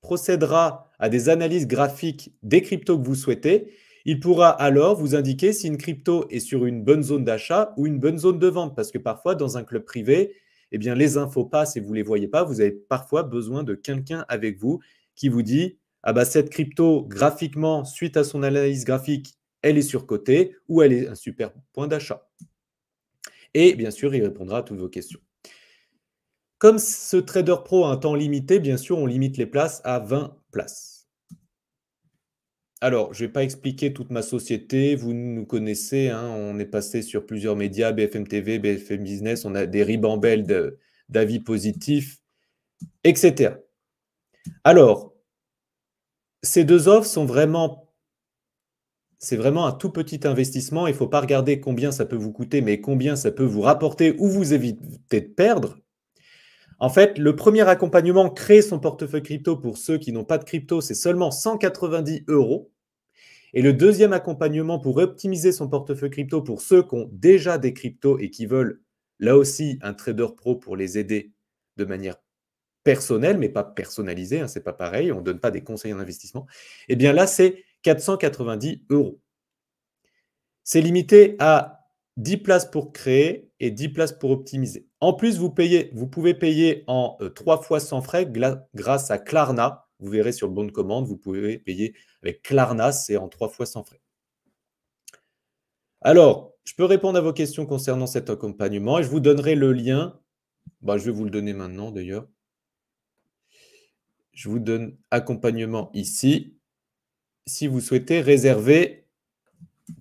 procédera à des analyses graphiques des cryptos que vous souhaitez. Il pourra alors vous indiquer si une crypto est sur une bonne zone d'achat ou une bonne zone de vente, parce que parfois, dans un club privé, eh bien, les infos passent et vous ne les voyez pas. Vous avez parfois besoin de quelqu'un avec vous qui vous dit Ah, bah, cette crypto, graphiquement, suite à son analyse graphique, elle est surcotée ou elle est un super point d'achat. Et bien sûr, il répondra à toutes vos questions. Comme ce trader pro a un temps limité, bien sûr, on limite les places à 20 places. Alors, je ne vais pas expliquer toute ma société, vous nous connaissez, hein. on est passé sur plusieurs médias, BFM TV, BFM Business, on a des ribambelles d'avis positifs, etc. Alors, ces deux offres sont vraiment c'est vraiment un tout petit investissement. Il ne faut pas regarder combien ça peut vous coûter, mais combien ça peut vous rapporter ou vous éviter de perdre. En fait, le premier accompagnement, créer son portefeuille crypto pour ceux qui n'ont pas de crypto, c'est seulement 190 euros. Et le deuxième accompagnement pour optimiser son portefeuille crypto pour ceux qui ont déjà des cryptos et qui veulent, là aussi, un trader pro pour les aider de manière personnelle, mais pas personnalisée, hein, c'est pas pareil, on ne donne pas des conseils en investissement. Eh bien là, c'est 490 euros. C'est limité à 10 places pour créer et 10 places pour optimiser. En plus, vous, payez, vous pouvez payer en 3 euh, fois sans frais grâce à Klarna. Vous verrez sur le bon de commande, vous pouvez payer avec Klarna, c'est en 3 fois sans frais. Alors, je peux répondre à vos questions concernant cet accompagnement et je vous donnerai le lien. Bah, je vais vous le donner maintenant d'ailleurs. Je vous donne accompagnement ici. Si vous souhaitez réserver,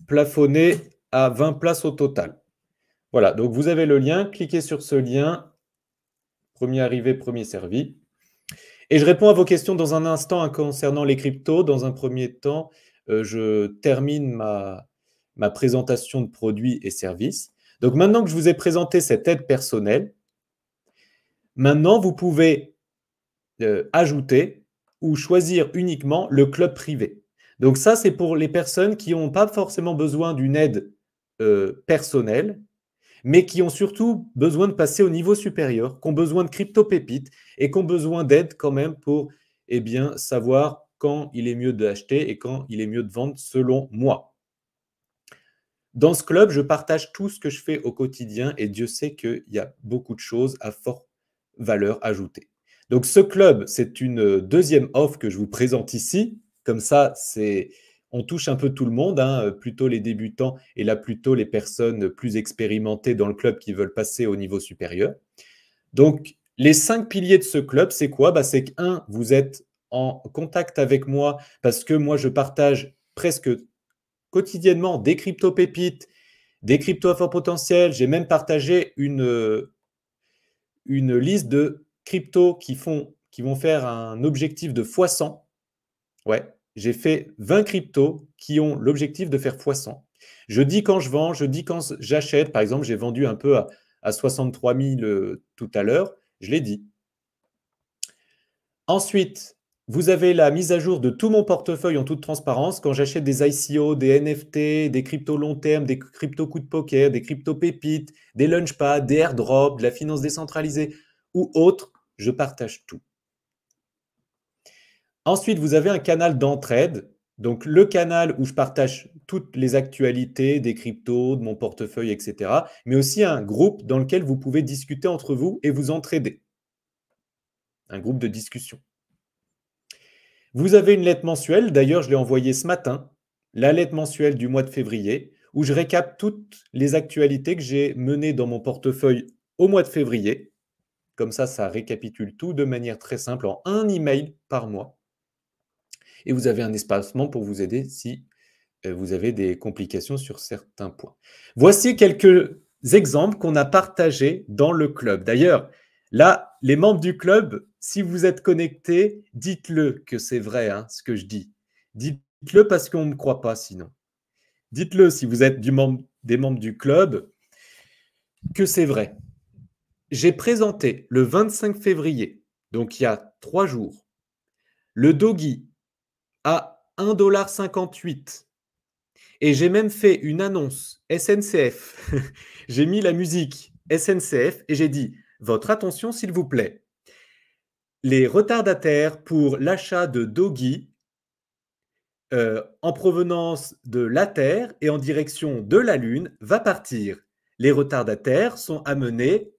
plafonner à 20 places au total. Voilà, donc vous avez le lien, cliquez sur ce lien, premier arrivé, premier servi. Et je réponds à vos questions dans un instant hein, concernant les cryptos. Dans un premier temps, euh, je termine ma, ma présentation de produits et services. Donc maintenant que je vous ai présenté cette aide personnelle, maintenant vous pouvez euh, ajouter ou choisir uniquement le club privé. Donc ça, c'est pour les personnes qui n'ont pas forcément besoin d'une aide euh, personnel mais qui ont surtout besoin de passer au niveau supérieur, qui ont besoin de crypto-pépites et qui ont besoin d'aide quand même pour eh bien, savoir quand il est mieux d'acheter et quand il est mieux de vendre selon moi. Dans ce club, je partage tout ce que je fais au quotidien et Dieu sait qu'il y a beaucoup de choses à forte valeur ajoutée. Donc ce club, c'est une euh, deuxième offre que je vous présente ici. Comme ça, c'est on touche un peu tout le monde, hein, euh, plutôt les débutants et là plutôt les personnes plus expérimentées dans le club qui veulent passer au niveau supérieur. Donc, les cinq piliers de ce club, c'est quoi bah, C'est que, un, vous êtes en contact avec moi parce que moi, je partage presque quotidiennement des crypto-pépites, des crypto à fort potentiel. J'ai même partagé une, euh, une liste de cryptos qui, font, qui vont faire un objectif de x100. Ouais, j'ai fait 20 cryptos qui ont l'objectif de faire x100. Je dis quand je vends, je dis quand j'achète. Par exemple, j'ai vendu un peu à, 63 000 euh, tout à l'heure. Je l'ai dit. Ensuite, vous avez la mise à jour de tout mon portefeuille en toute transparence. Quand j'achète des ICO, des NFT, des cryptos long terme, des cryptos coups de poker, des cryptos pépites, des launchpads, des airdrops, de la finance décentralisée ou autre, je partage tout. Ensuite, vous avez un canal d'entraide. Donc, le canal où je partage toutes les actualités des cryptos, de mon portefeuille, etc. Mais aussi un groupe dans lequel vous pouvez discuter entre vous et vous entraider. Un groupe de discussion. Vous avez une lettre mensuelle. D'ailleurs, je l'ai envoyée ce matin. La lettre mensuelle du mois de février où je récap toutes les actualités que j'ai menées dans mon portefeuille au mois de février. Comme ça, ça récapitule tout de manière très simple en un email par mois. Et vous avez un espacement pour vous aider si euh, vous avez des complications sur certains points. Voici quelques exemples qu'on a partagés dans le club. D'ailleurs, là, les membres du club, si vous êtes connectés, dites-le que c'est vrai hein, ce que je dis. Dites-le parce qu'on ne me croit pas sinon. Dites-le si vous êtes du membre, des membres du club que c'est vrai. J'ai présenté le 25 février, donc il y a trois jours, le doggy. 1,58$. Et j'ai même fait une annonce SNCF. j'ai mis la musique SNCF et j'ai dit Votre attention, s'il vous plaît. Les retardataires pour l'achat de Doggy euh, en provenance de la Terre et en direction de la Lune va partir. Les retardataires sont amenés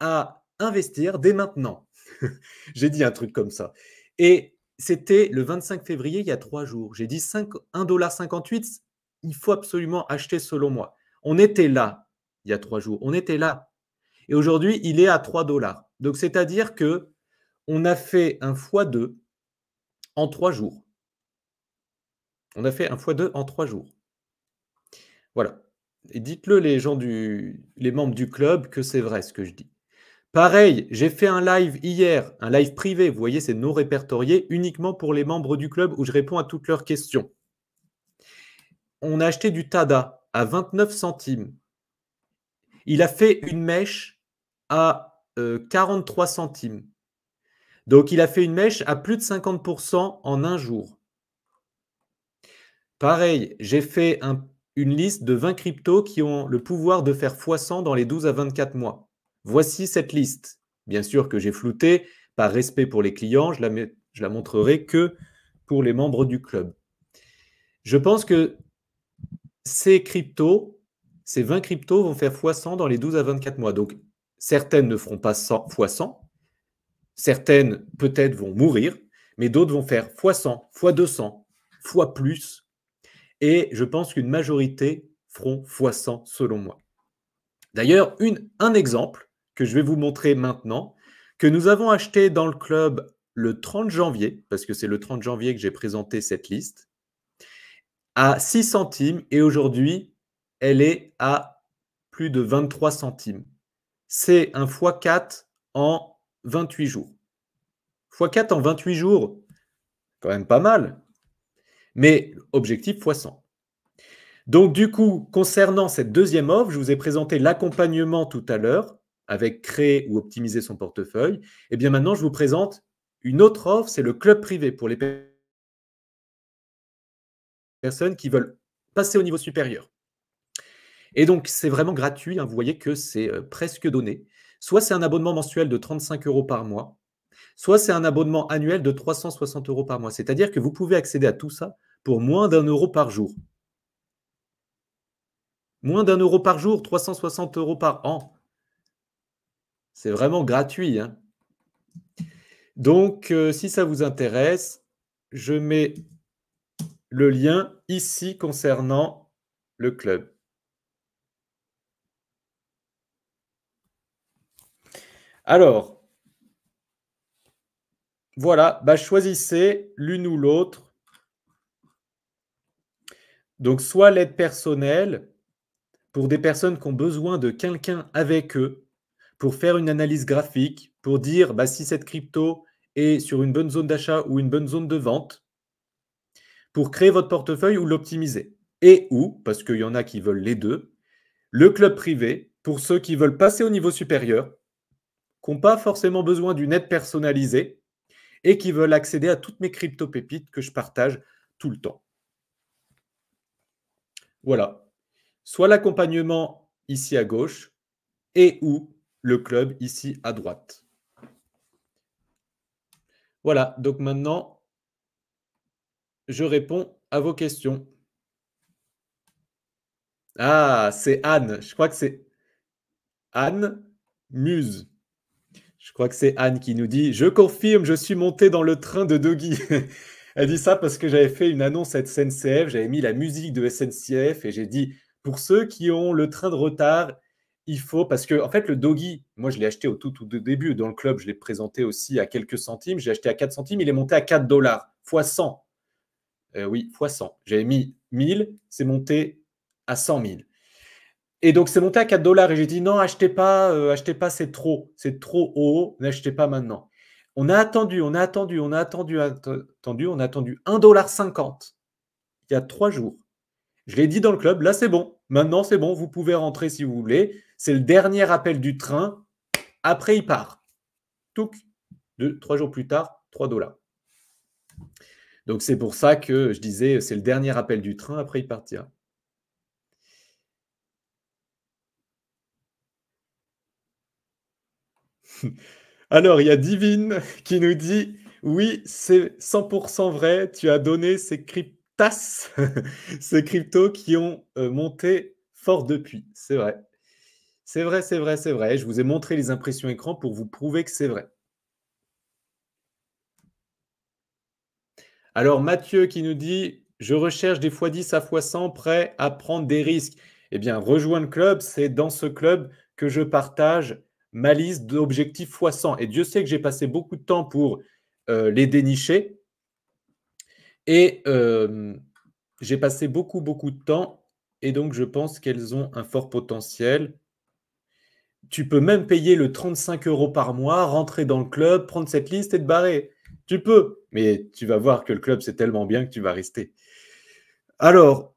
à investir dès maintenant. j'ai dit un truc comme ça. Et c'était le 25 février, il y a trois jours. J'ai dit 1,58$, il faut absolument acheter selon moi. On était là il y a trois jours. On était là. Et aujourd'hui, il est à 3 dollars. Donc, c'est-à-dire que on a fait un x2 en trois jours. On a fait un fois 2 en trois jours. Voilà. Et dites-le, les gens du, les membres du club, que c'est vrai ce que je dis. Pareil, j'ai fait un live hier, un live privé, vous voyez, c'est non répertorié, uniquement pour les membres du club où je réponds à toutes leurs questions. On a acheté du Tada à 29 centimes. Il a fait une mèche à 43 euh, centimes. Donc il a fait une mèche à plus de 50% en un jour. Pareil, j'ai fait une liste de 20 cryptos qui ont le pouvoir de faire x100 dans les 12 à 24 mois. Voici cette liste. Bien sûr que j'ai flouté, par respect pour les clients, je la, je la montrerai que pour les membres du club. Je pense que ces cryptos, ces 20 cryptos vont faire x100 dans les 12 à 24 mois. Donc, certaines ne feront pas 100, x100, certaines peut-être vont mourir, mais d'autres vont faire x100, x200, x plus. Et je pense qu'une majorité feront x100 selon moi. D'ailleurs, un exemple que je vais vous montrer maintenant, que nous avons acheté dans le club le 30 janvier, parce que c'est le 30 janvier que j'ai présenté cette liste, à 6 centimes et aujourd'hui, elle est à plus de 23 centimes. C'est un x4 en 28 jours. x4 en 28 jours, quand même pas mal. Mais objectif x100. Donc du coup, concernant cette deuxième offre, je vous ai présenté l'accompagnement tout à l'heure avec créer ou optimiser son portefeuille. Et eh bien maintenant, je vous présente une autre offre, c'est le club privé pour les personnes qui veulent passer au niveau supérieur. Et donc, c'est vraiment gratuit. Hein, vous voyez que c'est euh, presque donné. Soit c'est un abonnement mensuel de 35 euros par mois, soit c'est un abonnement annuel de 360 euros par mois. C'est-à-dire que vous pouvez accéder à tout ça pour moins d'un euro par jour. Moins d'un euro par jour, 360 euros par an. C'est vraiment gratuit. Hein. Donc, euh, si ça vous intéresse, je mets le lien ici concernant le club. Alors, voilà, bah choisissez l'une ou l'autre. Donc, soit l'aide personnelle pour des personnes qui ont besoin de quelqu'un avec eux, pour faire une analyse graphique, pour dire bah, si cette crypto est sur une bonne zone d'achat ou une bonne zone de vente, pour créer votre portefeuille ou l'optimiser. Et ou, parce qu'il y en a qui veulent les deux, le club privé, pour ceux qui veulent passer au niveau supérieur, qui n'ont pas forcément besoin d'une aide personnalisée et qui veulent accéder à toutes mes crypto-pépites que je partage tout le temps. Voilà. Soit l'accompagnement ici à gauche et ou le club ici à droite. Voilà, donc maintenant, je réponds à vos questions. Ah, c'est Anne. Je crois que c'est Anne Muse. Je crois que c'est Anne qui nous dit Je confirme, je suis monté dans le train de Doggy. Elle dit ça parce que j'avais fait une annonce à SNCF, j'avais mis la musique de SNCF et j'ai dit Pour ceux qui ont le train de retard, il faut, parce que en fait, le doggy, moi je l'ai acheté au tout, tout début dans le club, je l'ai présenté aussi à quelques centimes, j'ai acheté à 4 centimes, il est monté à 4 dollars, fois 100. Euh, oui, fois 100. J'avais mis 1000, c'est monté à 100 000. Et donc c'est monté à 4 dollars et j'ai dit non, achetez pas, euh, achetez pas, c'est trop, c'est trop haut, n'achetez pas maintenant. On a attendu, on a attendu, on a attendu, attendu, on a attendu 1,50$ il y a trois jours. Je l'ai dit dans le club, là c'est bon, maintenant c'est bon, vous pouvez rentrer si vous voulez. C'est le dernier appel du train. Après, il part. Touc. Deux, trois jours plus tard, 3 dollars. Donc c'est pour ça que je disais, c'est le dernier appel du train, après il partira. Alors, il y a Divine qui nous dit Oui, c'est 100% vrai, tu as donné ces cryptas, ces cryptos qui ont euh, monté fort depuis. C'est vrai. C'est vrai, c'est vrai, c'est vrai. Je vous ai montré les impressions écran pour vous prouver que c'est vrai. Alors Mathieu qui nous dit Je recherche des fois 10 à fois 100 prêts à prendre des risques. Eh bien, rejoins le club, c'est dans ce club que je partage ma liste d'objectifs fois 100. Et Dieu sait que j'ai passé beaucoup de temps pour euh, les dénicher. Et euh, j'ai passé beaucoup, beaucoup de temps. Et donc, je pense qu'elles ont un fort potentiel tu peux même payer le 35 euros par mois, rentrer dans le club, prendre cette liste et te barrer. Tu peux, mais tu vas voir que le club, c'est tellement bien que tu vas rester. Alors,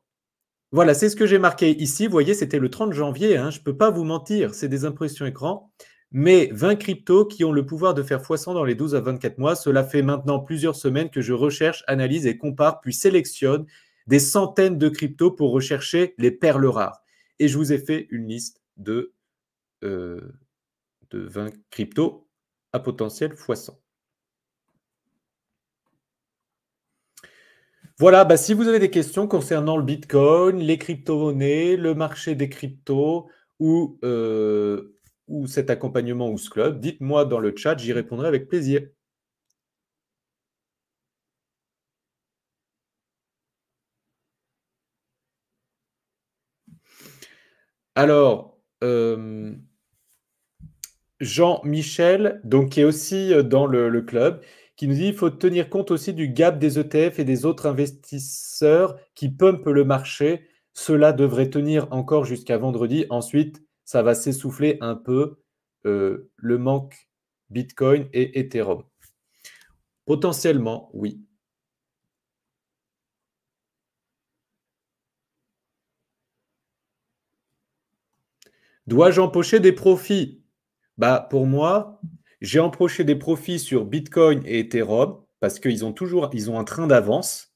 voilà, c'est ce que j'ai marqué ici. Vous voyez, c'était le 30 janvier. Hein, je ne peux pas vous mentir, c'est des impressions écran. Mais 20 cryptos qui ont le pouvoir de faire x dans les 12 à 24 mois, cela fait maintenant plusieurs semaines que je recherche, analyse et compare, puis sélectionne des centaines de cryptos pour rechercher les perles rares. Et je vous ai fait une liste de euh, de 20 crypto à potentiel x100. Voilà, bah, si vous avez des questions concernant le Bitcoin, les crypto-monnaies, le marché des cryptos ou, euh, ou cet accompagnement ou ce club, dites-moi dans le chat, j'y répondrai avec plaisir. Alors, euh, Jean-Michel, donc qui est aussi euh, dans le, club, qui nous dit qu'il faut tenir compte aussi du gap des ETF et des autres investisseurs qui pumpent le marché. Cela devrait tenir encore jusqu'à vendredi. Ensuite, ça va s'essouffler un peu euh, le manque Bitcoin et Ethereum. Potentiellement, oui. Dois-je empocher des profits bah, pour moi, j'ai emproché des profits sur Bitcoin et Ethereum parce qu'ils ont toujours ils ont un train d'avance.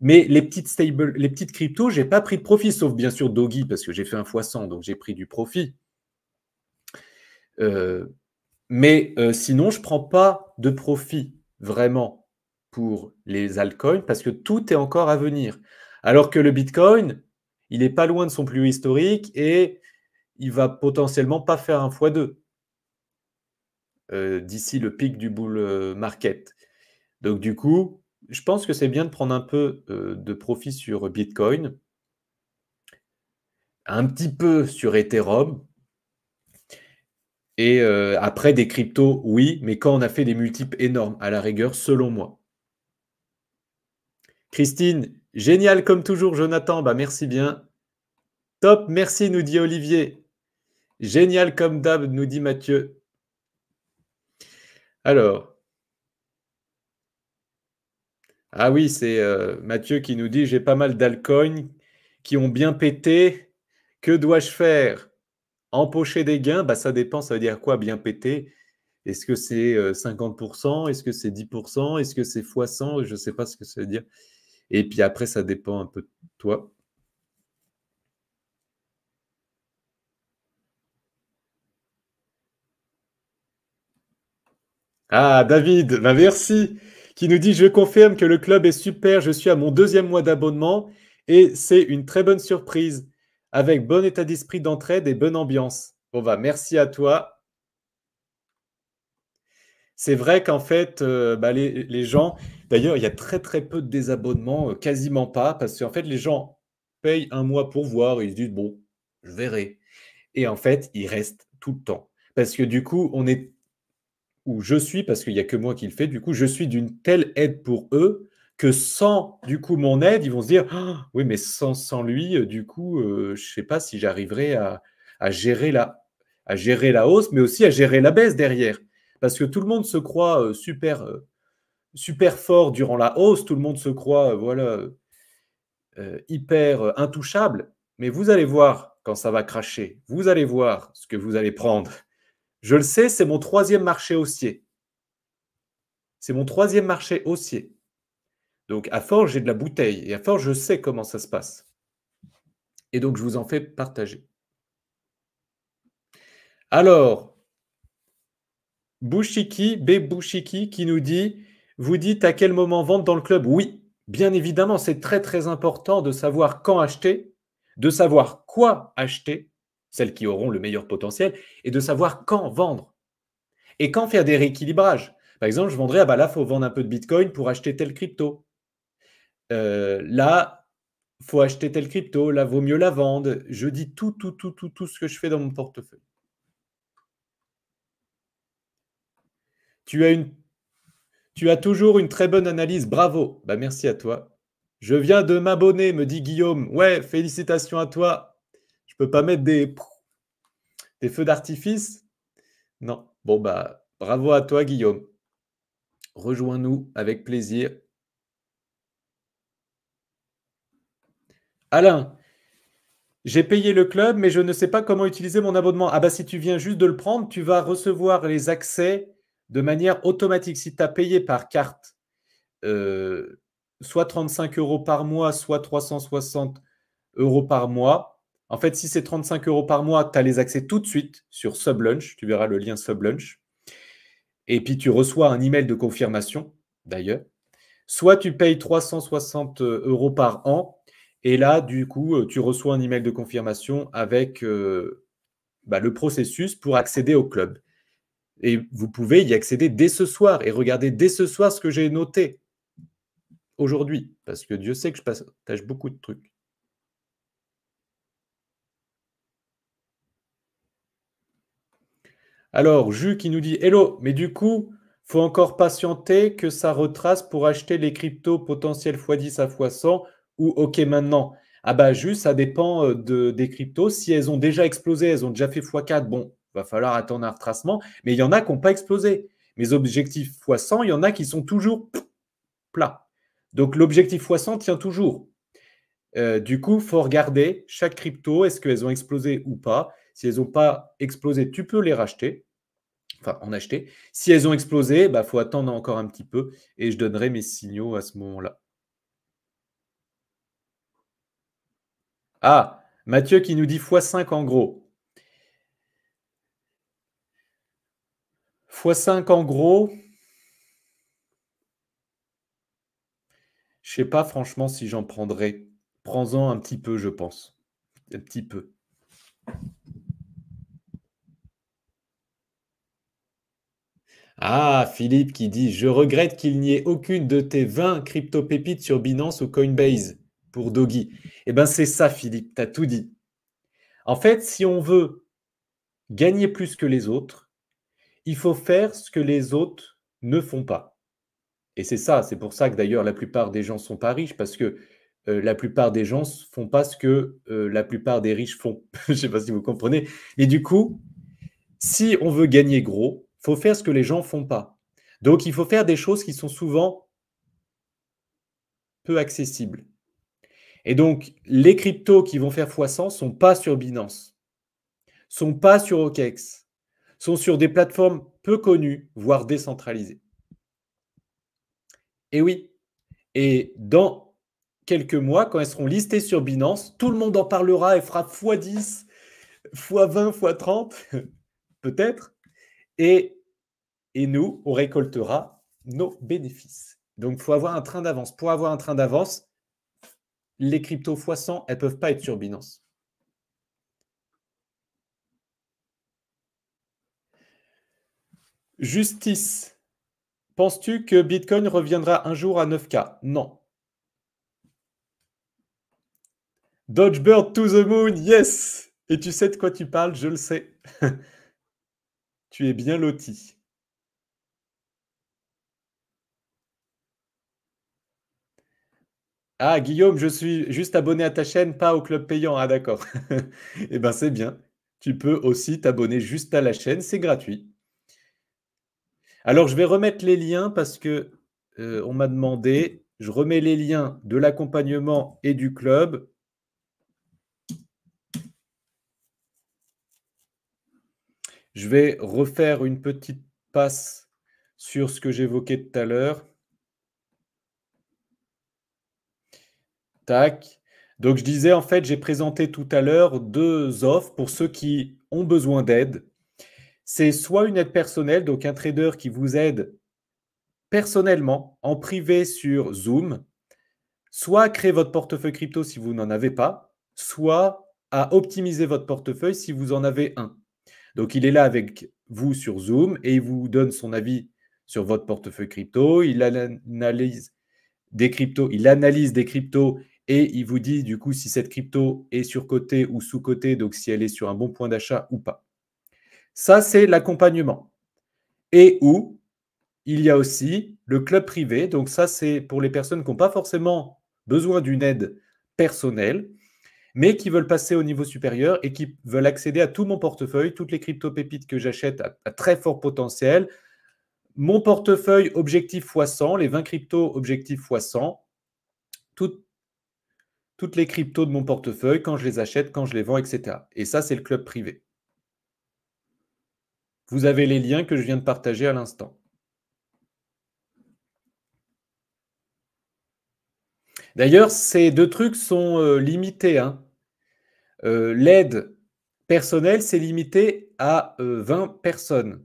Mais les petites stable, les petites j'ai pas pris de profit, sauf bien sûr Doggy parce que j'ai fait un x 100, donc j'ai pris du profit. Euh, mais euh, sinon, je prends pas de profit vraiment pour les altcoins parce que tout est encore à venir. Alors que le Bitcoin, il n'est pas loin de son plus historique et il va potentiellement pas faire un x2. Euh, d'ici le pic du bull euh, market. Donc du coup, je pense que c'est bien de prendre un peu euh, de profit sur Bitcoin, un petit peu sur Ethereum. Et après des cryptos, oui, mais quand on a fait des multiples énormes, à la rigueur, selon moi. Christine, génial comme toujours, Jonathan, bah merci bien. Top, merci, nous dit Olivier. Génial comme d'hab, nous dit Mathieu. Alors. Ah oui, c'est euh, Mathieu qui nous dit j'ai pas mal d'alcoins qui ont bien pété. Que dois-je faire Empocher des gains bah, Ça dépend, ça veut dire quoi bien péter Est-ce que c'est 50% euh, Est-ce que c'est 10% Est-ce que c'est x100 Je ne sais pas ce que ça veut dire. Et puis après, ça dépend un peu de toi. Ah, David, ben merci, qui nous dit Je confirme que le club est super, je suis à mon deuxième mois d'abonnement et c'est une très bonne surprise, avec bon état d'esprit d'entraide et bonne ambiance. Bon, va ben, merci à toi. C'est vrai qu'en fait, euh, ben, les, gens, d'ailleurs, il y a très très peu de désabonnements, euh, quasiment pas, parce qu'en fait, les gens payent un mois pour voir et ils se disent Bon, je verrai. Et en fait, ils restent tout le temps. Parce que du coup, on est je suis, parce qu'il n'y a que moi qui le fais, du coup, je suis d'une telle aide pour eux que sans, du coup, mon aide, ils vont se dire, ah, oui, mais sans, sans lui, euh, du coup, euh, je ne sais pas si j'arriverai à, gérer la, à gérer la hausse, mais aussi à gérer la baisse derrière. Parce que tout le monde se croit euh, super, super fort durant la hausse, tout le monde se croit, voilà, hyper intouchable, mais vous allez voir quand ça va cracher, vous allez voir ce que vous allez prendre je le sais, c'est mon troisième marché haussier. C'est mon troisième marché haussier. Donc, à force, j'ai de la bouteille et à force, je sais comment ça se passe. Et donc, je vous en fais partager. Alors, Bouchiki, B. Bushiki, qui nous dit Vous dites à quel moment vendre dans le club Oui, bien évidemment, c'est très très important de savoir quand acheter, de savoir quoi acheter celles qui auront le meilleur potentiel, et de savoir quand vendre et quand faire des rééquilibrages. Par exemple, je vendrais, ah là, il faut vendre un peu de Bitcoin pour acheter telle crypto. Là, euh, là, faut acheter telle crypto, là, vaut mieux la vendre. Je dis tout, tout, tout, tout, tout ce que je fais dans mon portefeuille. Tu as, une... tu as toujours une très bonne analyse, bravo. Bah, merci à toi. Je viens de m'abonner, me dit Guillaume. Ouais, félicitations à toi peux pas mettre des, des feux d'artifice Non. Bon, bah, bravo à toi, Guillaume. Rejoins-nous avec plaisir. Alain, j'ai payé le club, mais je ne sais pas comment utiliser mon abonnement. Ah bah si tu viens juste de le prendre, tu vas recevoir les accès de manière automatique. Si tu as payé par carte, euh, soit 35 euros par mois, soit 360 euros par mois, en fait, si c'est 35 euros par mois, tu as les accès tout de suite sur Sublunch. Tu verras le lien Sublunch. Et puis, tu reçois un email de confirmation, d'ailleurs. Soit tu payes 360 euros par an. Et là, du coup, euh, tu reçois un email de confirmation avec euh, bah, le processus pour accéder au club. Et vous pouvez y accéder dès ce soir et regarder dès ce soir ce que j'ai noté aujourd'hui. Parce que Dieu sait que je partage beaucoup de trucs. Alors, Jus qui nous dit Hello, mais du coup, faut encore patienter que ça retrace pour acheter les cryptos potentiels x10 à x100 ou OK maintenant. Ah bah Jus, ça dépend euh, de, des cryptos. Si elles ont déjà explosé, elles ont déjà fait x4, bon, va falloir attendre un retracement. Mais il y en a qui n'ont pas explosé. Mes objectifs x100, il y en a qui sont toujours plats. Donc l'objectif x100 tient toujours. Euh, du coup, il faut regarder chaque crypto, est-ce qu'elles ont explosé ou pas. Si elles n'ont pas explosé, tu peux les racheter, enfin en acheter. Si elles ont explosé, il bah, faut attendre encore un petit peu et je donnerai mes signaux à ce moment-là. Ah, Mathieu qui nous dit x5 en gros. x5 en gros. Je ne sais pas franchement si j'en prendrai. Prends-en un petit peu, je pense. Un petit peu. Ah, Philippe qui dit Je regrette qu'il n'y ait aucune de tes 20 crypto-pépites sur Binance ou Coinbase pour Doggy. Eh bien, c'est ça, Philippe, tu as tout dit. En fait, si on veut gagner plus que les autres, il faut faire ce que les autres ne font pas. Et c'est ça, c'est pour ça que d'ailleurs la plupart des gens ne sont pas riches, parce que euh, la plupart des gens ne font pas ce que euh, la plupart des riches font. Je ne sais pas si vous comprenez. Et du coup, si on veut gagner gros, il faut faire ce que les gens font pas. Donc, il faut faire des choses qui sont souvent peu accessibles. Et donc, les cryptos qui vont faire x100 sont pas sur Binance, sont pas sur OKEx, sont sur des plateformes peu connues, voire décentralisées. Et oui, et dans quelques mois, quand elles seront listées sur Binance, tout le monde en parlera et fera x10, x20, x30, peut-être et, nous, on récoltera nos bénéfices. Donc, il faut avoir un train d'avance. Pour avoir un train d'avance, les cryptos x 100, elles ne peuvent pas être sur Binance. Justice. Penses-tu que Bitcoin reviendra un jour à 9K Non. Dodgebird to the moon, yes Et tu sais de quoi tu parles, je le sais. Tu es bien loti. Ah, Guillaume, je suis juste abonné à ta chaîne, pas au club payant. Ah, d'accord. eh bien, c'est bien. Tu peux aussi t'abonner juste à la chaîne, c'est gratuit. Alors, je vais remettre les liens parce que euh, on m'a demandé. Je remets les liens de l'accompagnement et du club Je vais refaire une petite passe sur ce que j'évoquais tout à l'heure. Tac. Donc je disais, en fait, j'ai présenté tout à l'heure deux offres pour ceux qui ont besoin d'aide. C'est soit une aide personnelle, donc un trader qui vous aide personnellement, en privé sur Zoom, soit à créer votre portefeuille crypto si vous n'en avez pas, soit à optimiser votre portefeuille si vous en avez un. Donc, il est là avec vous sur Zoom et il vous donne son avis sur votre portefeuille crypto. Il analyse des cryptos, il analyse des et il vous dit du coup si cette crypto est surcotée ou sous-cotée, donc si elle est sur un bon point d'achat ou pas. Ça, c'est l'accompagnement. Et où il y a aussi le club privé. Donc ça, c'est pour les personnes qui n'ont pas forcément besoin d'une aide personnelle, mais qui veulent passer au niveau supérieur et qui veulent accéder à tout mon portefeuille, toutes les crypto-pépites que j'achète à, très fort potentiel, mon portefeuille objectif x 100, les 20 cryptos objectif x 100, toutes les cryptos de mon portefeuille, quand je les achète, quand je les vends, etc. Et ça, c'est le club privé. Vous avez les liens que je viens de partager à l'instant. D'ailleurs, ces deux trucs sont euh, limités. Hein. Euh, l'aide personnelle, c'est limité à 20 euh, personnes.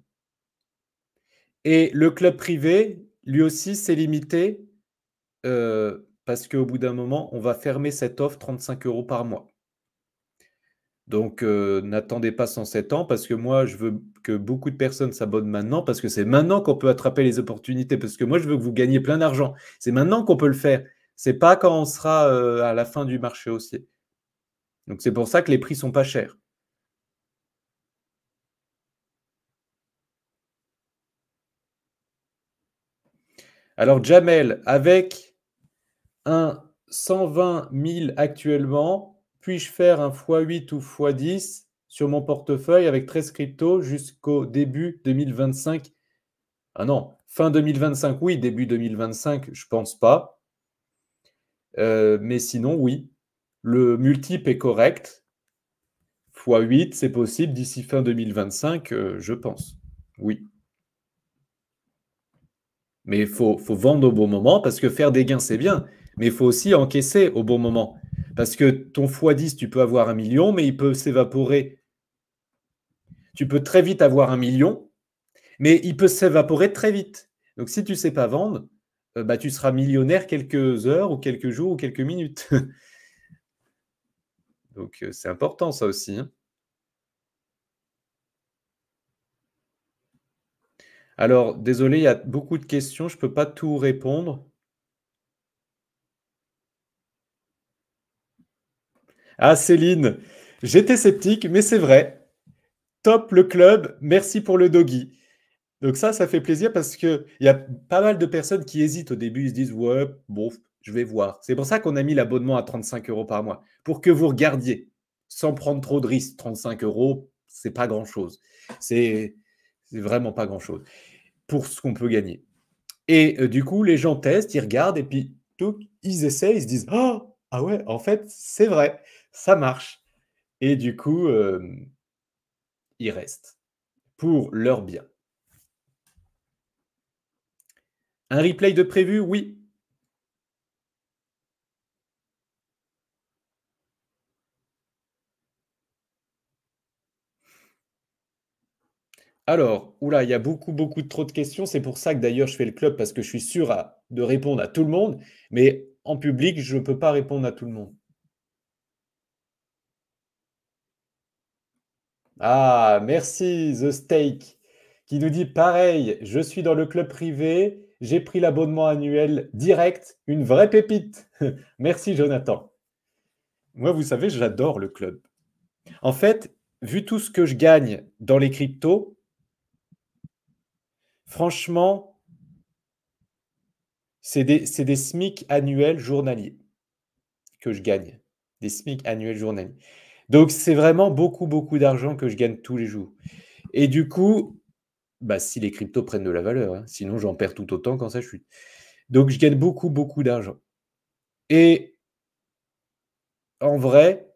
Et le club privé, lui aussi, c'est limité parce qu'au bout d'un moment, on va fermer cette offre 35 euros par mois. Donc, n'attendez pas 107 ans parce que moi, je veux que beaucoup de personnes s'abonnent maintenant parce que c'est maintenant qu'on peut attraper les opportunités. Parce que moi, je veux que vous gagniez plein d'argent. C'est maintenant qu'on peut le faire. C'est pas quand on sera euh, à la fin du marché haussier. Donc c'est pour ça que les prix sont pas chers. Alors Jamel, avec un 120 000 actuellement, puis-je faire un x8 ou x10 sur mon portefeuille avec 13 cryptos jusqu'au début 2025 Ah non, fin 2025, oui, début 2025, je pense pas. Euh, mais sinon, oui, le multiple est correct. x8, c'est possible d'ici fin 2025, euh, je pense. Oui. Mais il faut, faut, vendre au bon moment parce que faire des gains, c'est bien. Mais il faut aussi encaisser au bon moment. Parce que ton x10, tu peux avoir un million, mais il peut s'évaporer. Tu peux très vite avoir un million, mais il peut s'évaporer très vite. Donc si tu ne sais pas vendre, euh, bah, tu seras millionnaire quelques heures ou quelques jours ou quelques minutes. Donc euh, c'est important ça aussi. Hein. Alors, désolé, il y a beaucoup de questions, je ne peux pas tout répondre. Ah, Céline, j'étais sceptique, mais c'est vrai. Top le club, merci pour le doggy. Donc ça, ça fait plaisir parce qu'il y a pas mal de personnes qui hésitent au début. Ils se disent, ouais, bon, je vais voir. C'est pour ça qu'on a mis l'abonnement à 35 euros par mois, pour que vous regardiez sans prendre trop de risques. 35 euros, c'est pas grand-chose. C'est vraiment pas grand-chose pour ce qu'on peut gagner. Et euh, du coup, les gens testent, ils regardent et puis ils essaient, ils se disent, oh, ah ouais, en fait, c'est vrai, ça marche. Et du coup, euh, ils restent pour leur bien. Un replay de prévu, oui. Alors, oula, il y a beaucoup, beaucoup trop de questions. C'est pour ça que d'ailleurs je fais le club parce que je suis sûr de répondre à tout le monde. Mais en public, je ne peux pas répondre à tout le monde. Ah, merci The Steak qui nous dit pareil, je suis dans le club privé j'ai pris l'abonnement annuel direct, une vraie pépite. Merci Jonathan. Moi, vous savez, j'adore le club. En fait, vu tout ce que je gagne dans les cryptos, franchement, c'est des, SMIC annuels journaliers que je gagne. Des SMIC annuels journaliers. Donc, c'est vraiment beaucoup, beaucoup d'argent que je gagne tous les jours. Et du coup, bah, si les cryptos prennent de la valeur. Hein. Sinon, j'en perds tout autant quand ça chute. Donc, je gagne beaucoup, beaucoup d'argent. Et en vrai,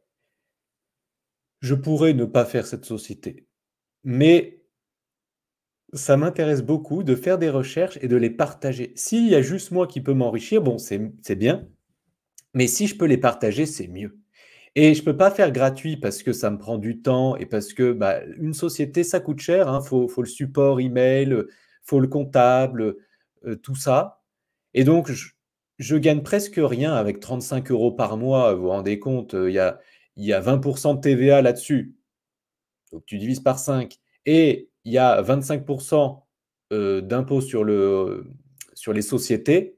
je pourrais ne pas faire cette société. Mais ça m'intéresse beaucoup de faire des recherches et de les partager. S'il y a juste moi qui peux m'enrichir, bon, c'est bien. Mais si je peux les partager, c'est mieux. Et je ne peux pas faire gratuit parce que ça me prend du temps et parce que bah, une société, ça coûte cher. Il hein. faut, le support email, faut le comptable, euh, tout ça. Et donc, je, gagne presque rien avec 35 euros par mois. Vous vous rendez compte, il y a, 20% de TVA là-dessus. Donc, tu divises par 5. Et il y a 25% euh, d'impôts d'impôt sur les sociétés.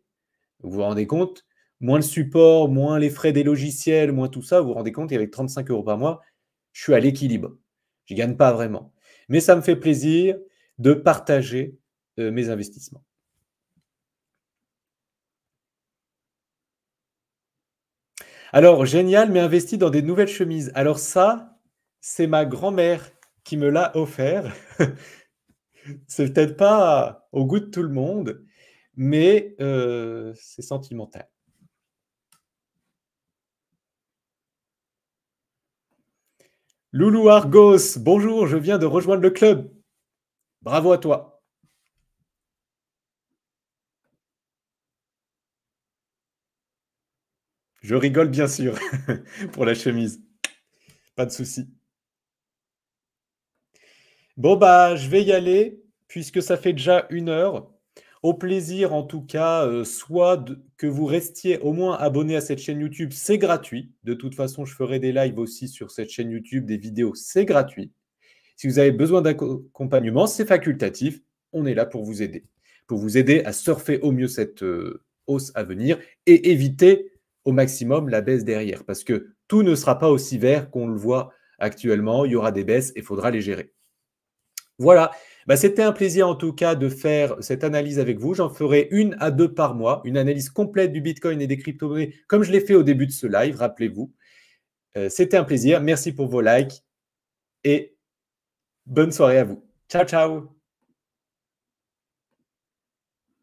Vous vous rendez compte moins le support, moins les frais des logiciels, moins tout ça, vous vous rendez compte qu'avec 35 euros par mois, je suis à l'équilibre. Je ne gagne pas vraiment. Mais ça me fait plaisir de partager euh, mes investissements. Alors, génial, mais investi dans des nouvelles chemises. Alors ça, c'est ma grand-mère qui me l'a offert. c'est peut-être pas au goût de tout le monde, mais euh, c'est sentimental. Loulou Argos, bonjour, je viens de rejoindre le club. Bravo à toi. Je rigole bien sûr pour la chemise. Pas de souci. Bon bah, je vais y aller puisque ça fait déjà une heure. Au plaisir, en tout cas, euh, soit que vous restiez au moins abonné à cette chaîne YouTube, c'est gratuit. De toute façon, je ferai des lives aussi sur cette chaîne YouTube, des vidéos, c'est gratuit. Si vous avez besoin d'accompagnement, c'est facultatif. On est là pour vous aider, pour vous aider à surfer au mieux cette euh, hausse à venir et éviter au maximum la baisse derrière, parce que tout ne sera pas aussi vert qu'on le voit actuellement. Il y aura des baisses et il faudra les gérer. Voilà. Bah, c'était un plaisir en tout cas de faire cette analyse avec vous. J'en ferai une à deux par mois, une analyse complète du Bitcoin et des crypto-monnaies, comme je l'ai fait au début de ce live, rappelez-vous. Euh, c'était un plaisir. Merci pour vos likes et bonne soirée à vous. Ciao, ciao